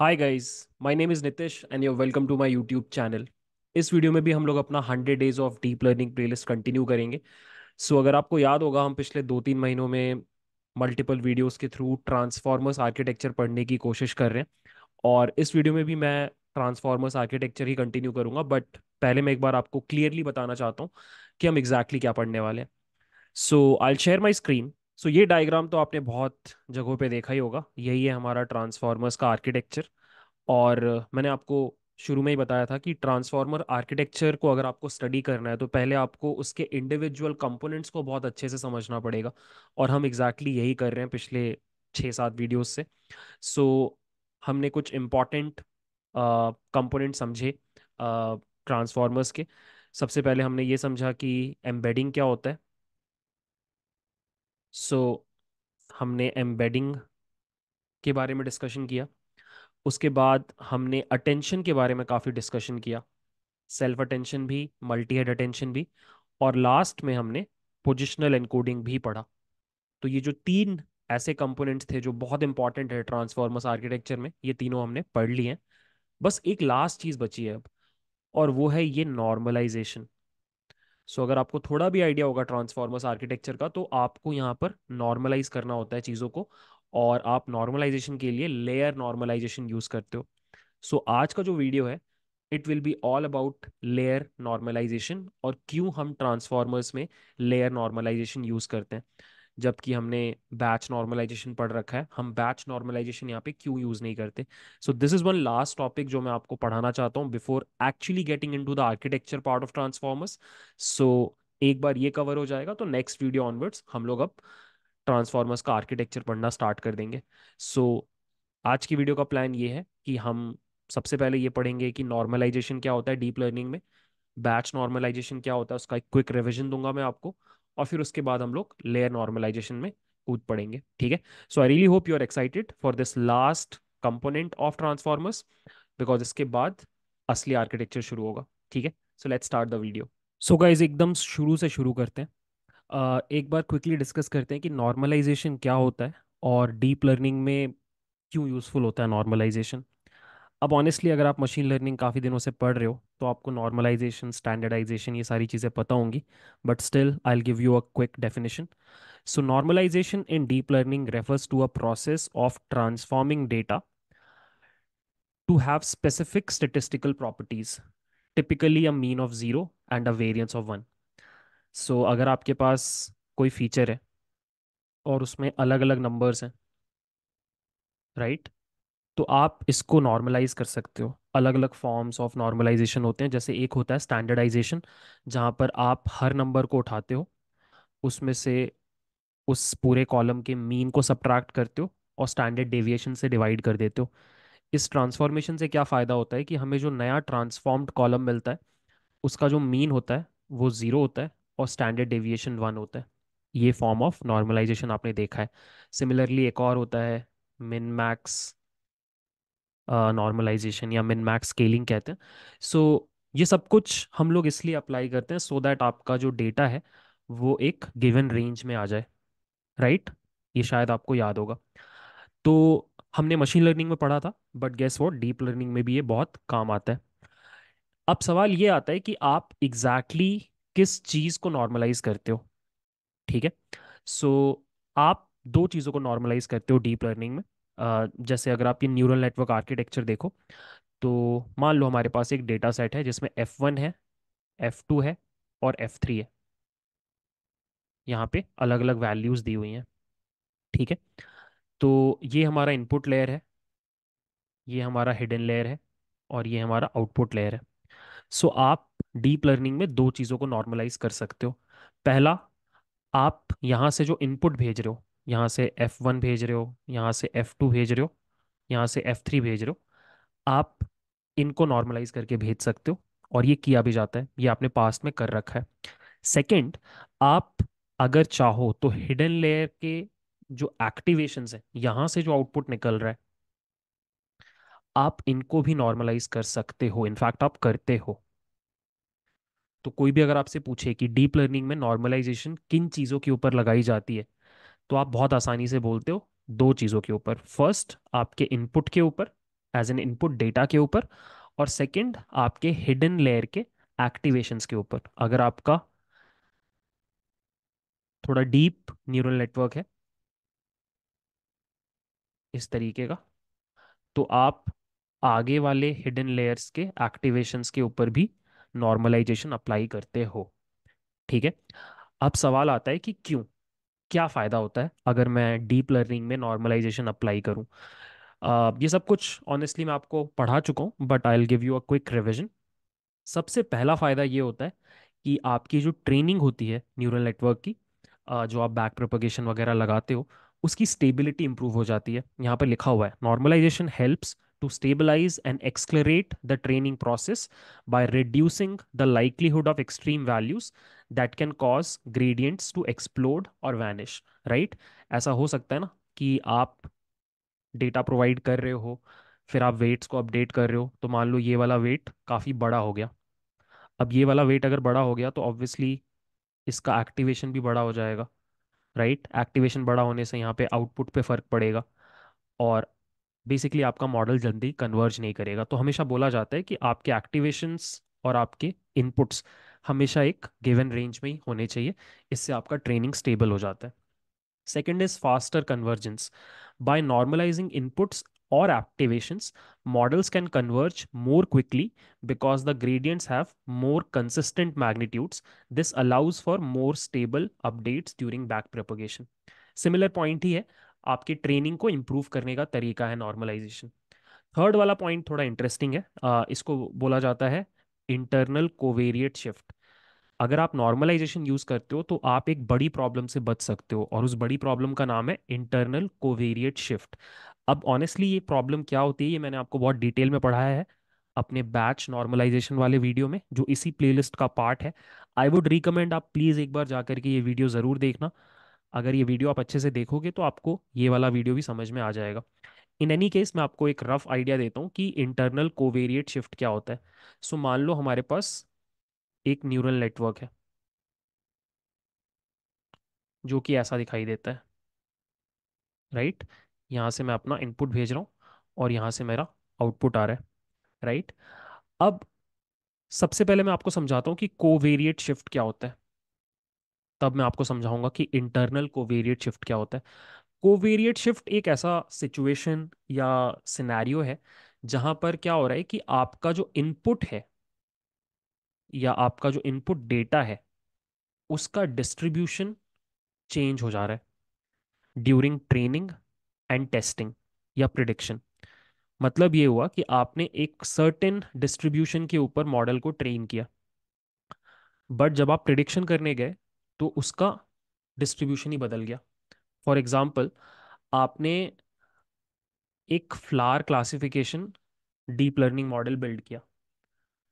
Hi guys my name is Nitish and you welcome to my YouTube channel इस वीडियो में भी हम लोग अपना hundred days of deep learning playlist continue करेंगे सो so, अगर आपको याद होगा हम पिछले दो तीन महीनों में मल्टीपल वीडियोस के थ्रू ट्रांसफॉर्मर्स आर्किटेक्चर पढ़ने की कोशिश कर रहे हैं और इस वीडियो में भी मैं ट्रांसफॉर्मर्स आर्किटेक्चर ही कंटिन्यू करूँगा बट पहले मैं एक बार आपको क्लियरली बताना चाहता हूँ कि हम एग्जैक्टली exactly क्या पढ़ने वाले हैं so I share my screen so so, ये डायग्राम तो आपने बहुत जगहों पे देखा ही होगा यही है हमारा ट्रांसफार्मर्स का आर्किटेक्चर और मैंने आपको शुरू में ही बताया था कि ट्रांसफार्मर आर्किटेक्चर को अगर आपको स्टडी करना है तो पहले आपको उसके इंडिविजुअल कंपोनेंट्स को बहुत अच्छे से समझना पड़ेगा और हम एग्जैक्टली exactly यही कर रहे हैं पिछले छः सात वीडियोज से सो so, हमने कुछ इम्पॉर्टेंट कंपोनेंट समझे ट्रांसफार्मर्स के सबसे पहले हमने ये समझा कि एम्बेडिंग क्या होता है सो so, हमने एम्बेडिंग के बारे में डिस्कशन किया उसके बाद हमने अटेंशन के बारे में काफ़ी डिस्कशन किया सेल्फ अटेंशन भी मल्टी हेड अटेंशन भी और लास्ट में हमने पोजिशनल एनकोडिंग भी पढ़ा तो ये जो तीन ऐसे कंपोनेंट्स थे जो बहुत इंपॉर्टेंट है ट्रांसफॉर्मर्स आर्किटेक्चर में ये तीनों हमने पढ़ लिए हैं बस एक लास्ट चीज़ बची है अब और वो है ये नॉर्मलाइजेशन सो so, अगर आपको थोड़ा भी आइडिया होगा ट्रांसफॉर्मर्स आर्किटेक्चर का तो आपको यहाँ पर नॉर्मलाइज करना होता है चीज़ों को और आप नॉर्मलाइजेशन के लिए लेयर नॉर्मलाइजेशन यूज़ करते हो सो so, आज का जो वीडियो है it will be all about layer normalization और क्यों हम ट्रांसफॉर्मर्स में लेयर नॉर्मलाइजेशन यूज़ करते हैं जबकि हमने बैच नॉर्मलाइजेशन पढ़ रखा है हम बैच नॉर्मलाइजेशन यहाँ पे क्यों यूज़ नहीं करते so this is one last topic जो मैं आपको पढ़ाना चाहता हूँ before actually getting in the architecture part of transformers so एक बार ये कवर हो जाएगा तो नेक्स्ट वीडियो ऑनवर्ड्स हम लोग अब ट्रांसफॉर्मर्स का आर्किटेक्चर पढ़ना स्टार्ट कर देंगे सो so, आज की वीडियो का प्लान ये है कि हम सबसे पहले ये पढ़ेंगे कि नॉर्मलाइजेशन क्या होता है डीप लर्निंग में बैच नॉर्मलाइजेशन क्या होता है उसका एक क्विक रिविजन दूंगा मैं आपको और फिर उसके बाद हम लोग लेयर नॉर्मलाइजेशन में कूद पड़ेंगे ठीक है so I really hope you are excited for this last component of transformers because इसके बाद असली आर्किटेक्चर शुरू होगा ठीक है so let start the video so guys एकदम शुरू से शुरू करते हैं uh, एक बार क्विकली डिस्कस करते हैं कि नॉर्मलाइजेशन क्या होता है और डीप लर्निंग में क्यों यूज़फुल होता है नॉर्मलाइजेशन अब ऑनेस्टली अगर आप मशीन लर्निंग काफ़ी दिनों से पढ़ रहे हो तो आपको नॉर्मलाइजेशन स्टैंडर्डाइजेशन ये सारी चीज़ें पता होंगी but still I will give you a quick definition so normalization in deep learning refers to a process of transforming data to have specific statistical properties typically a mean of zero and a variance of one so अगर आपके पास कोई feature है और उसमें अलग अलग numbers हैं right right? तो आप इसको नॉर्मलाइज कर सकते हो अलग अलग फॉर्म्स ऑफ नॉर्मलाइजेशन होते हैं जैसे एक होता है स्टैंडर्डाइजेशन जहाँ पर आप हर नंबर को उठाते हो उसमें से उस पूरे कॉलम के मीन को सब्ट्रैक्ट करते हो और स्टैंडर्ड डेविएशन से डिवाइड कर देते हो इस ट्रांसफॉर्मेशन से क्या फ़ायदा होता है कि हमें जो नया ट्रांसफॉर्म्ड कॉलम मिलता है उसका जो मीन होता है वो ज़ीरो होता है और स्टैंडर्ड डेविएशन वन होता है ये फॉर्म ऑफ नॉर्मलाइजेशन आपने देखा है सिमिलरली एक और होता है मिन मैक्स नॉर्मलाइजेशन या मिन मैक्स स्केलिंग कहते हैं सो so, ये सब कुछ हम लोग इसलिए अप्लाई करते हैं सो so दैट आपका जो डेटा है वो एक गिवन रेंज में आ जाए राइट right? ये शायद आपको याद होगा तो हमने मशीन लर्निंग में पढ़ा था but guess what deep learning में भी ये बहुत काम आता है अब सवाल ये आता है कि आप एग्जैक्टली exactly किस चीज़ को नॉर्मलाइज करते हो ठीक है सो so, आप दो चीज़ों को नॉर्मलाइज करते हो डीप लर्निंग में जैसे अगर आप ये न्यूरल नेटवर्क आर्किटेक्चर देखो तो मान लो हमारे पास एक डेटा सेट है जिसमें एफ वन है एफ टू है और एफ थ्री है यहाँ पे अलग अलग वैल्यूज़ दी हुई हैं ठीक है तो ये हमारा इनपुट लेयर है ये हमारा हिडन लेयर है और ये हमारा आउटपुट लेयर है सो so, आप डीप लर्निंग में दो चीज़ों को नॉर्मलाइज कर सकते हो पहला आप यहाँ से जो इनपुट भेज रहे हो यहाँ से एफ वन भेज रहे हो यहाँ से एफ टू भेज रहे हो यहाँ से एफ थ्री भेज रहे हो आप इनको नॉर्मलाइज करके भेज सकते हो और ये किया भी जाता है ये आपने पास्ट में कर रखा है सेकंड आप अगर चाहो तो हिडन लेयर के जो एक्टिवेशन है यहाँ से जो आउटपुट निकल रहा है आप इनको भी नॉर्मलाइज कर सकते हो इनफैक्ट आप करते हो तो कोई भी अगर आपसे पूछे कि डीप लर्निंग में नॉर्मलाइजेशन किन चीज़ों के ऊपर लगाई जाती है तो आप बहुत आसानी से बोलते हो दो चीज़ों के ऊपर फर्स्ट आपके इनपुट के ऊपर एज एन इनपुट डेटा के ऊपर और सेकंड आपके हिडन लेयर के एक्टिवेशंस के ऊपर अगर आपका थोड़ा डीप न्यूरल नेटवर्क है इस तरीके का तो आप आगे वाले हिडन लेयर्स के एक्टिवेशंस के ऊपर भी नॉर्मलाइजेशन अप्लाई करते हो ठीक है अब सवाल आता है कि क्यों क्या फ़ायदा होता है अगर मैं डीप लर्निंग में नॉर्मलाइजेशन अप्लाई करूँ ये सब कुछ ऑनेस्टली मैं आपको पढ़ा चुका हूँ but I will give you a quick revision सबसे पहला फ़ायदा ये होता है कि आपकी जो ट्रेनिंग होती है न्यूरल नेटवर्क की जो आप बैक प्रोपोगेशन वगैरह लगाते हो उसकी स्टेबिलिटी इंप्रूव हो जाती है यहाँ पर लिखा हुआ है normalization helps to stabilize and accelerate the training process by reducing the livelihood of extreme values that can cause gradients to explode और वैनिश राइट ऐसा हो सकता है ना कि आप डेटा प्रोवाइड कर रहे हो फिर आप वेट्स को अपडेट कर रहे हो तो मान लो ये वाला वेट काफ़ी बड़ा हो गया अब ये वाला वेट अगर बड़ा हो गया तो ऑब्वियसली इसका एक्टिवेशन भी बड़ा हो जाएगा राइट एक्टिवेशन बड़ा होने से यहाँ पे आउटपुट पे फ़र्क पड़ेगा और बेसिकली आपका मॉडल जल्दी कन्वर्ज नहीं करेगा तो हमेशा बोला जाता है कि आपके एक्टिवेशंस और आपके इनपुट्स हमेशा एक गिवन रेंज में ही होने चाहिए इससे आपका ट्रेनिंग स्टेबल हो जाता है second is faster convergence by normalizing inputs और activations models can converge more quickly because the gradients have more consistent magnitudes this allows for more stable updates during back propagation similar point ही है आपकी training को improve करने का तरीका है normalization third वाला पॉइंट थोड़ा इंटरेस्टिंग है इसको बोला जाता है इंटरनल कोवेरिएट शिफ्ट अगर आप नॉर्मलाइजेशन यूज करते हो तो आप एक बड़ी प्रॉब्लम से बच सकते हो और उस बड़ी प्रॉब्लम का नाम है इंटरनल कोवेरिएट शिफ्ट अब ऑनेस्टली ये प्रॉब्लम क्या होती है ये मैंने आपको बहुत डिटेल में पढ़ाया है अपने बैच नॉर्मलाइजेशन वाले वीडियो में जो इसी प्लेलिस्ट का पार्ट है आई वुड रिकमेंड आप प्लीज़ एक बार जाकर के ये वीडियो ज़रूर देखना अगर ये वीडियो आप अच्छे से देखोगे तो आपको ये वाला वीडियो भी समझ में आ जाएगा इन एनी केस मैं आपको एक रफ आइडिया देता हूँ कि इंटरनल कोवेरिएट शिफ्ट क्या होता है सो so, मान लो हमारे पास एक न्यूरल नेटवर्क है जो कि ऐसा दिखाई देता है राइट right? यहाँ से मैं अपना इनपुट भेज रहा हूँ और यहाँ से मेरा आउटपुट आ रहा है राइट right? अब सबसे पहले मैं आपको समझाता हूँ कि कोवेरिएट शिफ्ट क्या होता है तब मैं आपको समझाऊंगा कि इंटरनल कोवेरिएट शिफ्ट क्या होता है कोवेरिएट शिफ्ट एक ऐसा सिचुएशन या सिनेरियो है जहां पर क्या हो रहा है कि आपका जो इनपुट है या आपका जो इनपुट डेटा है उसका डिस्ट्रीब्यूशन चेंज हो जा रहा है ड्यूरिंग ट्रेनिंग एंड टेस्टिंग या प्रिडिक्शन मतलब ये हुआ कि आपने एक सर्टेन डिस्ट्रीब्यूशन के ऊपर मॉडल को ट्रेन किया बट जब आप प्रिडिक्शन करने गए तो उसका डिस्ट्रीब्यूशन ही बदल गया फॉर एग्जाम्पल आपने एक flower classification deep learning model build किया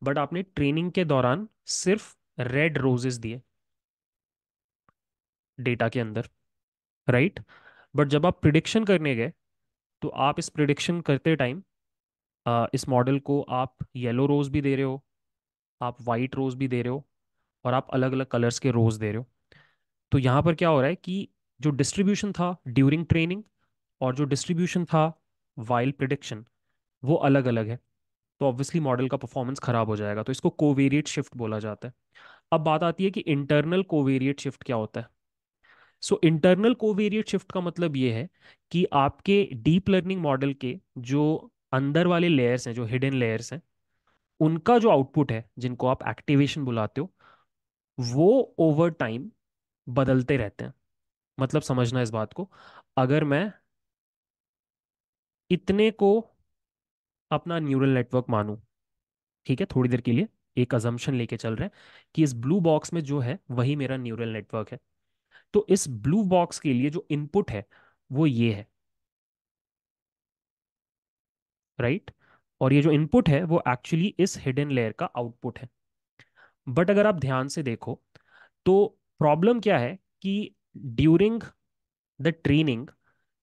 बट आपने ट्रेनिंग के दौरान सिर्फ रेड रोजेस दिए डेटा के अंदर राइट right? बट जब आप प्रिडिक्शन करने गए तो आप इस प्रिडिक्शन करते टाइम इस मॉडल को आप येलो रोज भी दे रहे हो आप वाइट रोज भी दे रहे हो और आप अलग अलग कलर्स के रोज दे रहे हो तो यहाँ पर क्या हो रहा है कि जो डिस्ट्रीब्यूशन था ड्यूरिंग ट्रेनिंग और जो डिस्ट्रीब्यूशन था वाइल प्रिडिक्शन वो अलग अलग है तो ऑब्वियसली मॉडल का परफॉर्मेंस खराब हो जाएगा तो इसको कोवेरिएट शिफ्ट बोला जाता है अब बात आती है कि इंटरनल कोवेरिएट शिफ्ट क्या होता है सो इंटरनल कोवेरिएट शिफ्ट का मतलब ये है कि आपके डीप लर्निंग मॉडल के जो अंदर वाले लेयर्स हैं जो हिडन लेयर्स हैं उनका जो आउटपुट है जिनको आप एक्टिवेशन बुलाते हो वो ओवर टाइम बदलते रहते हैं मतलब समझना इस बात को अगर मैं इतने को अपना न्यूरल नेटवर्क मानूं ठीक है थोड़ी देर के लिए एक अजम्पन लेके चल रहे हैं कि इस ब्लू बॉक्स में जो है वही मेरा न्यूरल नेटवर्क है तो इस ब्लू बॉक्स के लिए जो इनपुट है वो ये है राइट और ये जो इनपुट है वो एक्चुअली इस हिडन लेयर का आउटपुट है बट अगर आप ध्यान से देखो तो प्रॉब्लम क्या है कि ड्यूरिंग द ट्रेनिंग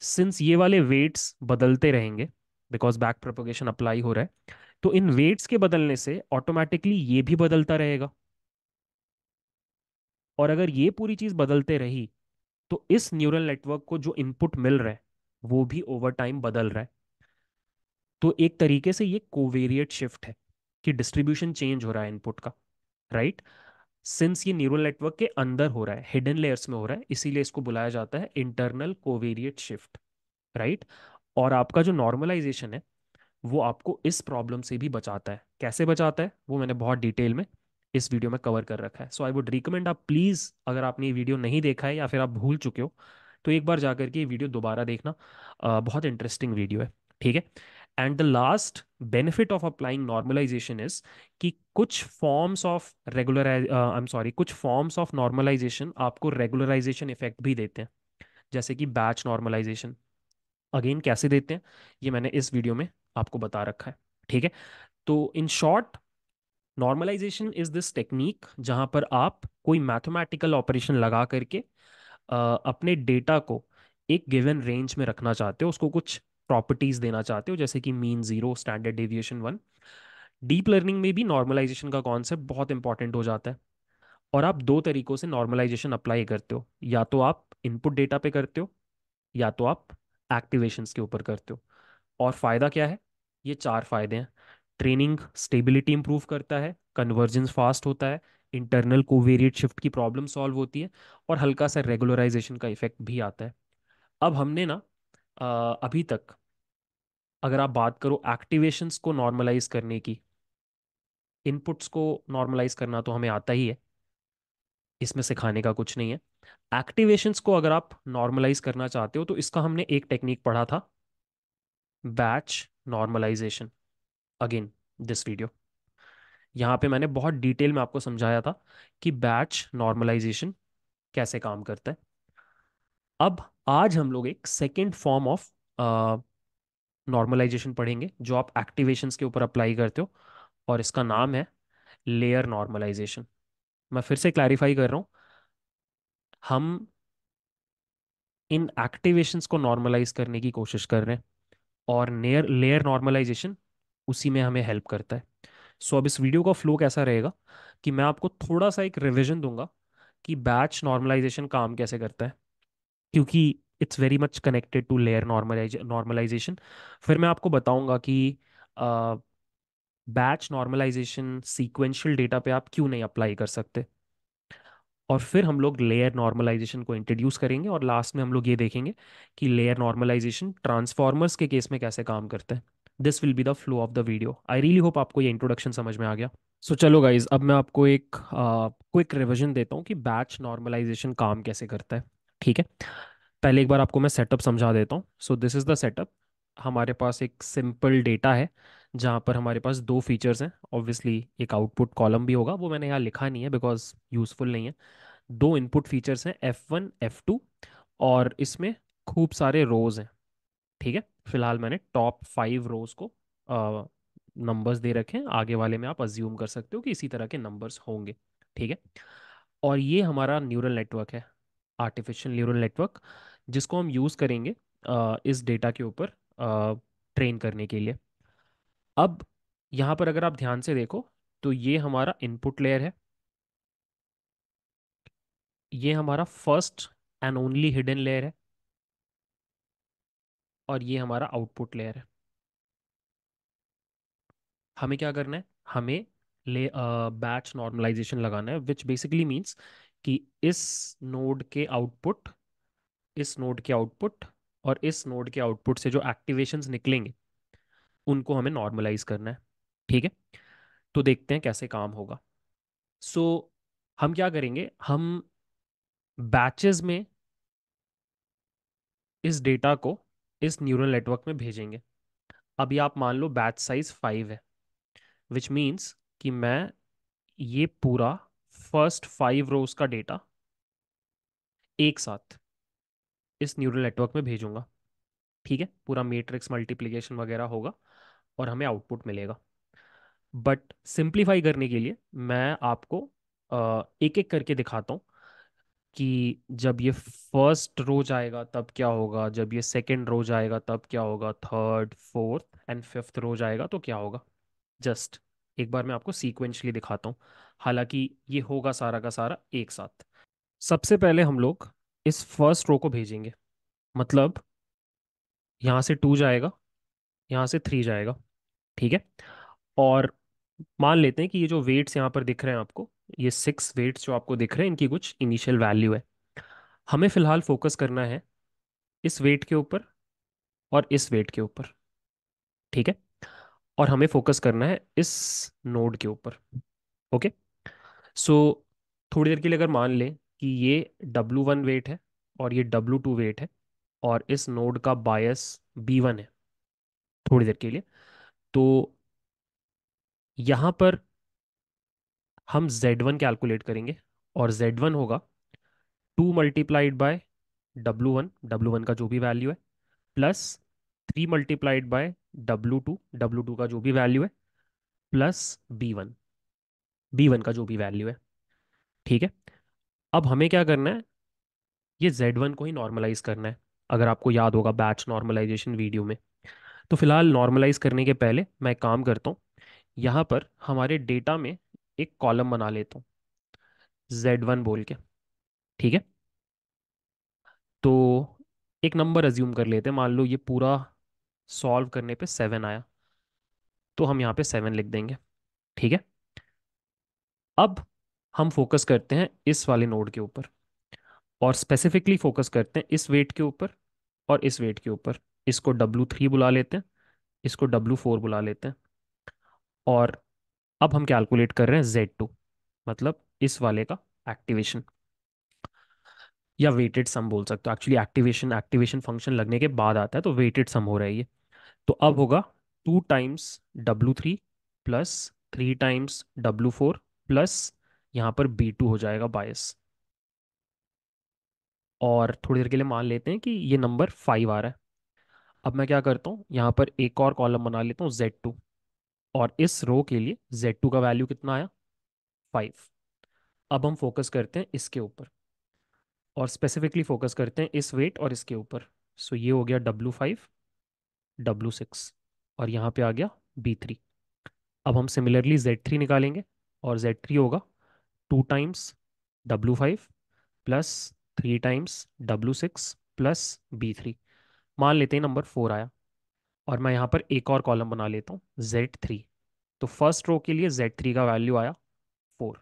सिंस ये वाले वेट्स बदलते रहेंगे बिकॉज बैक प्रोपोगेशन अप्लाई हो रहा है तो इन वेट्स के बदलने से ऑटोमेटिकली ये भी बदलता रहेगा और अगर ये पूरी चीज़ बदलते रही तो इस न्यूरल नेटवर्क को जो इनपुट मिल रहा है वो भी ओवर टाइम बदल रहा है तो एक तरीके से ये कोवेरिएट शिफ्ट है कि डिस्ट्रीब्यूशन चेंज हो रहा है इनपुट का राइट right? सिंस ये न्यूरल नेटवर्क के अंदर हो रहा है हिडन लेयर्स में हो रहा है इसीलिए इसको बुलाया जाता है इंटरनल कोवेरिएट शिफ्ट राइट और आपका जो नॉर्मलाइजेशन है वो आपको इस प्रॉब्लम से भी बचाता है कैसे बचाता है वो मैंने बहुत डिटेल में इस वीडियो में कवर कर रखा है सो आई वुड रिकमेंड आप प्लीज़ अगर आपने ये वीडियो नहीं देखा है या फिर आप भूल चुके हो तो एक बार जाकर के ये वीडियो दोबारा देखना आ, बहुत इंटरेस्टिंग वीडियो है ठीक है and the last benefit of applying normalization is कि कुछ forms of regularize I am sorry कुछ फॉर्म्स ऑफ नॉर्मलाइजेशन आपको रेगुलराइजेशन इफेक्ट भी देते हैं जैसे कि बैच नॉर्मलाइजेशन अगेन कैसे देते हैं ये मैंने इस वीडियो में आपको बता रखा है ठीक है तो in short normalization is this technique जहाँ पर आप कोई मैथमेटिकल ऑपरेशन लगा करके आ, uh, अपने डेटा को एक गिवन रेंज में रखना चाहते हो उसको कुछ प्रॉपर्टीज देना चाहते हो जैसे कि mean zero standard deviation one deep learning में भी नॉर्मलाइजेशन का कॉन्सेप्ट बहुत इंपॉर्टेंट हो जाता है और आप दो तरीकों से नॉर्मलाइजेशन अप्लाई करते हो या तो आप इनपुट डेटा पे करते हो या तो आप एक्टिवेशंस के ऊपर करते हो और फ़ायदा क्या है ये चार फायदे हैं ट्रेनिंग स्टेबिलिटी इंप्रूव करता है कन्वर्जेंस फास्ट होता है इंटरनल कोवेरिएट शिफ्ट की प्रॉब्लम सॉल्व होती है और हल्का सा रेगुलराइजेशन का इफेक्ट भी आता है अब हमने ना अभी तक अगर आप बात करो एक्टिवेशंस को नॉर्मलाइज करने की इनपुट्स को नॉर्मलाइज करना तो हमें आता ही है इसमें सिखाने का कुछ नहीं है एक्टिवेशंस को अगर आप नॉर्मलाइज करना चाहते हो तो इसका हमने एक टेक्निक पढ़ा था batch normalization again this video यहाँ पे मैंने बहुत डिटेल में आपको समझाया था कि बैच नॉर्मलाइजेशन कैसे काम करता है अब आज हम लोग एक सेकेंड फॉर्म ऑफ नॉर्मलाइजेशन पढ़ेंगे जो आप एक्टिवेशन के ऊपर अप्लाई करते हो और इसका नाम है लेयर नॉर्मलाइजेशन मैं फिर से क्लैरिफाई कर रहा हूँ हम इन एक्टिवेशंस को नॉर्मलाइज करने की कोशिश कर रहे हैं और नेयर लेयर नॉर्मलाइजेशन उसी में हमें हेल्प करता है सो so, अब इस वीडियो का फ्लो कैसा रहेगा कि मैं आपको थोड़ा सा एक रिविजन दूंगा कि बैच नॉर्मलाइजेशन काम कैसे करता है क्योंकि it's very much connected to layer normalize normalization फिर मैं आपको बताऊंगा कि बैच नॉर्मलाइजेशन सीक्वेंशियल डेटा पे आप क्यों नहीं अप्लाई कर सकते और फिर हम लोग लेयर नॉर्मलाइजेशन को इंट्रोड्यूस करेंगे और लास्ट में हम लोग ये देखेंगे कि लेयर नॉर्मलाइजेशन ट्रांसफॉर्मर्स के केस में कैसे काम करते हैं this will be the flow of the video I really hope आपको ये इंट्रोडक्शन समझ में आ गया सो so, चलो गाइज अब मैं आपको एक क्विक रिविजन देता हूँ कि बैच नॉर्मलाइजेशन काम कैसे करता है ठीक है पहले एक बार आपको मैं सेटअप समझा देता हूँ so this is the setup हमारे पास एक सिंपल डेटा है जहाँ पर हमारे पास दो फीचर्स हैं ऑब्वियसली एक आउटपुट कॉलम भी होगा वो मैंने यहाँ लिखा नहीं है बिकॉज यूज़फुल नहीं है दो इनपुट फीचर्स हैं एफ़ वन एफ़ टू और इसमें खूब सारे रोज़ हैं ठीक है फिलहाल मैंने टॉप फाइव रोज़ को नंबर्स दे रखे हैं आगे वाले में आप अज्यूम कर सकते हो कि इसी तरह के नंबर्स होंगे ठीक है और ये हमारा न्यूरल नेटवर्क है आर्टिफिशियल न्यूरल नेटवर्क जिसको हम यूज़ करेंगे इस डेटा के ऊपर ट्रेन करने के लिए अब यहाँ पर अगर आप ध्यान से देखो तो ये हमारा इनपुट लेयर है ये हमारा first and only hidden layer है और ये हमारा आउटपुट लेयर है हमें क्या करना है हमें ले बैच नॉर्मलाइजेशन लगाना है विच बेसिकली मीन्स कि इस नोड के आउटपुट इस नोड के आउटपुट और इस नोड के आउटपुट से जो एक्टिवेशन निकलेंगे उनको हमें नॉर्मलाइज करना है ठीक है तो देखते हैं कैसे काम होगा सो so, हम क्या करेंगे हम बैचेस में इस डेटा को इस न्यूरल नेटवर्क में भेजेंगे अभी आप मान लो बैच साइज फाइव है विच मीन्स कि मैं ये पूरा फर्स्ट फाइव रोज का डेटा एक साथ इस न्यूरल नेटवर्क में भेजूंगा ठीक है पूरा मैट्रिक्स मल्टीप्लिकेशन वगैरह होगा और हमें आउटपुट मिलेगा बट सिंप्लीफाई करने के लिए मैं आपको एक एक करके दिखाता हूँ कि जब ये फर्स्ट रो जाएगा तब क्या होगा जब ये सेकेंड रो जाएगा तब क्या होगा third fourth and fifth row जाएगा तो क्या होगा जस्ट एक बार मैं आपको सीक्वेंशली दिखाता हूँ हालांकि ये होगा सारा का सारा एक साथ सबसे पहले हम लोग इस फर्स्ट रो को भेजेंगे मतलब यहाँ से टू जाएगा यहाँ से थ्री जाएगा ठीक है और मान लेते हैं कि ये जो वेट्स यहाँ पर दिख रहे हैं आपको ये सिक्स वेट्स जो आपको दिख रहे हैं इनकी कुछ इनिशियल वैल्यू है हमें फ़िलहाल फोकस करना है इस वेट के ऊपर और इस वेट के ऊपर ठीक है और हमें फोकस करना है इस नोड के ऊपर ओके सो थोड़ी देर के लिए अगर मान लें कि ये डब्लू वन वेट है और ये डब्लू टू वेट है और इस नोड का बायस बी वन है थोड़ी देर के लिए तो यहाँ पर हम जेड वन कैलकुलेट करेंगे और जेड वन होगा two multiplied by W one W one का जो भी वैल्यू है plus three multiplied by W two W two का जो भी वैल्यू है plus B one B one का जो भी वैल्यू है ठीक है अब हमें क्या करना है ये जेड वन को ही नॉर्मलाइज करना है अगर आपको याद होगा बैच नॉर्मलाइजेशन वीडियो में तो फिलहाल नॉर्मलाइज करने के पहले मैं काम करता हूँ यहाँ पर हमारे डेटा में एक कॉलम बना लेता हूँ जेड वन बोल के ठीक है तो एक नंबर अज्यूम कर लेते हैं मान लो ये पूरा सॉल्व करने पे सेवन आया तो हम यहाँ पे सेवन लिख देंगे ठीक है अब हम फोकस करते हैं इस वाले नोड के ऊपर और स्पेसिफिकली फोकस करते हैं इस वेट के ऊपर और इस वेट के ऊपर इसको डब्ल्यू थ्री बुला लेते हैं इसको डब्ल्यू फोर बुला लेते हैं और अब हम कैलकुलेट कर रहे हैं जेड टू मतलब इस वाले का एक्टिवेशन या वेटेड सम बोल सकते हो एक्चुअली एक्टिवेशन एक्टिवेशन फंक्शन लगने के बाद आता है तो वेटेड सम हो रहा है ये तो अब होगा two times W three plus three times W four plus यहाँ पर बी टू हो जाएगा बायस और थोड़ी देर के लिए मान लेते हैं कि ये नंबर फाइव आ रहा है अब मैं क्या करता हूँ यहाँ पर एक और कॉलम बना लेता हूँ जेड टू और इस रो के लिए जेड टू का वैल्यू कितना आया फाइव अब हम फोकस करते हैं इसके ऊपर और स्पेसिफिकली फोकस करते हैं इस वेट और इसके ऊपर सो so ये हो गया डब्लू फाइव डब्लू सिक्स और यहाँ पे आ गया बी थ्री अब हम सिमिलरली जेड थ्री निकालेंगे और जेड थ्री होगा two times W five plus three times W six plus B three मान लेते हैं नंबर फोर आया और मैं यहाँ पर एक और कॉलम बना लेता हूँ जेड थ्री तो फर्स्ट रो के लिए जेड थ्री का वैल्यू आया फोर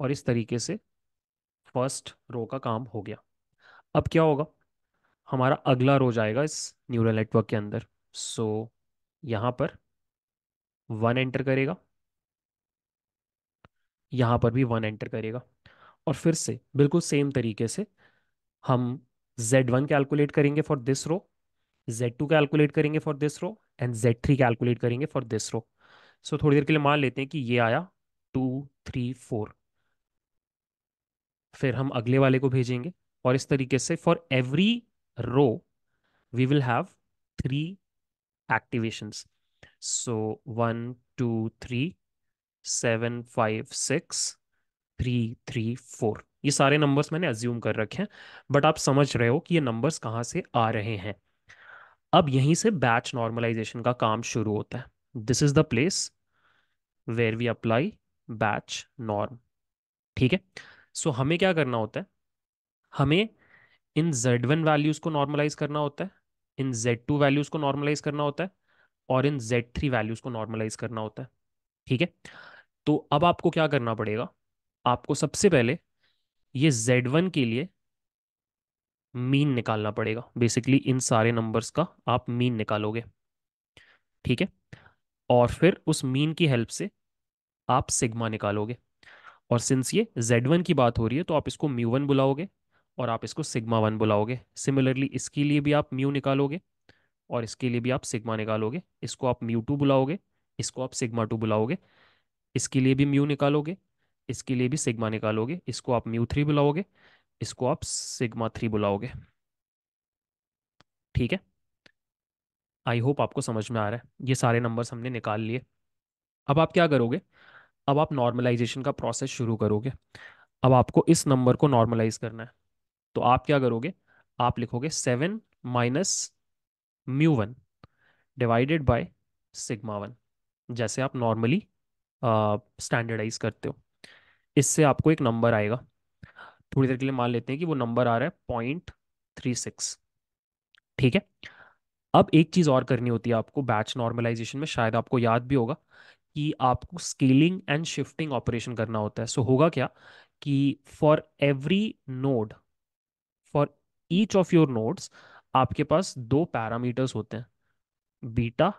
और इस तरीके से फर्स्ट रो का काम हो गया अब क्या होगा हमारा अगला रो जाएगा इस न्यूरल नेटवर्क के अंदर सो so, यहां पर वन एंटर करेगा यहां पर भी वन एंटर करेगा और फिर से बिल्कुल सेम तरीके से हम जेड वन कैलकुलेट करेंगे for this row Z two calculate करेंगे for this row and Z three calculate करेंगे फॉर दिस रो सो थोड़ी देर के लिए मान लेते हैं कि ये आया टू थ्री फोर फिर हम अगले वाले को भेजेंगे और इस तरीके से for every row we will have three activations. So one two three seven five six three three four ये सारे नंबर्स मैंने अज्यूम कर रखे हैं बट आप समझ रहे हो कि ये नंबर्स कहाँ से आ रहे हैं अब यहीं से बैच नॉर्मलाइजेशन का काम शुरू होता है this is the place where we apply batch norm ठीक है सो so, हमें क्या करना होता है हमें इन जेड वन वैल्यूज को नॉर्मलाइज करना होता है इन जेड टू वैल्यूज को नॉर्मलाइज करना होता है और इन जेड थ्री वैल्यूज को नॉर्मलाइज करना होता है ठीक है तो अब आपको क्या करना पड़ेगा आपको सबसे पहले ये जेड वन के लिए मीन निकालना पड़ेगा बेसिकली इन सारे नंबर्स का आप मीन निकालोगे ठीक है और फिर उस मीन की हेल्प से आप सिग्मा निकालोगे और सिंस ये जेड वन की बात हो रही है तो आप इसको म्यू वन बुलाओगे और आप इसको सिग्मा वन बुलाओगे सिमिलरली इसके लिए भी आप म्यू निकालोगे और इसके लिए भी आप सिग्मा निकालोगे इसको आप म्यू टू बुलाओगे इसको आप सिग्मा टू बुलाओगे इसके लिए भी म्यू निकालोगे इसके लिए भी सिग्मा निकालोगे इसको आप म्यू थ्री बुलाओगे इसको आप सिग्मा थ्री बुलाओगे ठीक है आई होप आपको समझ में आ रहा है ये सारे नंबर्स हमने निकाल लिए अब आप क्या करोगे अब आप नॉर्मलाइजेशन का प्रोसेस शुरू करोगे अब आपको इस नंबर को नॉर्मलाइज करना है तो आप क्या करोगे आप लिखोगे seven minus mu one divided by sigma one जैसे आप नॉर्मली स्टैंडर्डाइज करते हो इससे आपको एक नंबर आएगा थोड़ी देर के लिए मान लेते हैं कि वो नंबर आ रहा है पॉइंट थ्री सिक्स ठीक है अब एक चीज़ और करनी होती है आपको बैच नॉर्मलाइजेशन में शायद आपको याद भी होगा कि आपको स्केलिंग एंड शिफ्टिंग ऑपरेशन करना होता है सो so, होगा क्या कि for every node for each of your nodes आपके पास दो पैरामीटर्स होते हैं बीटा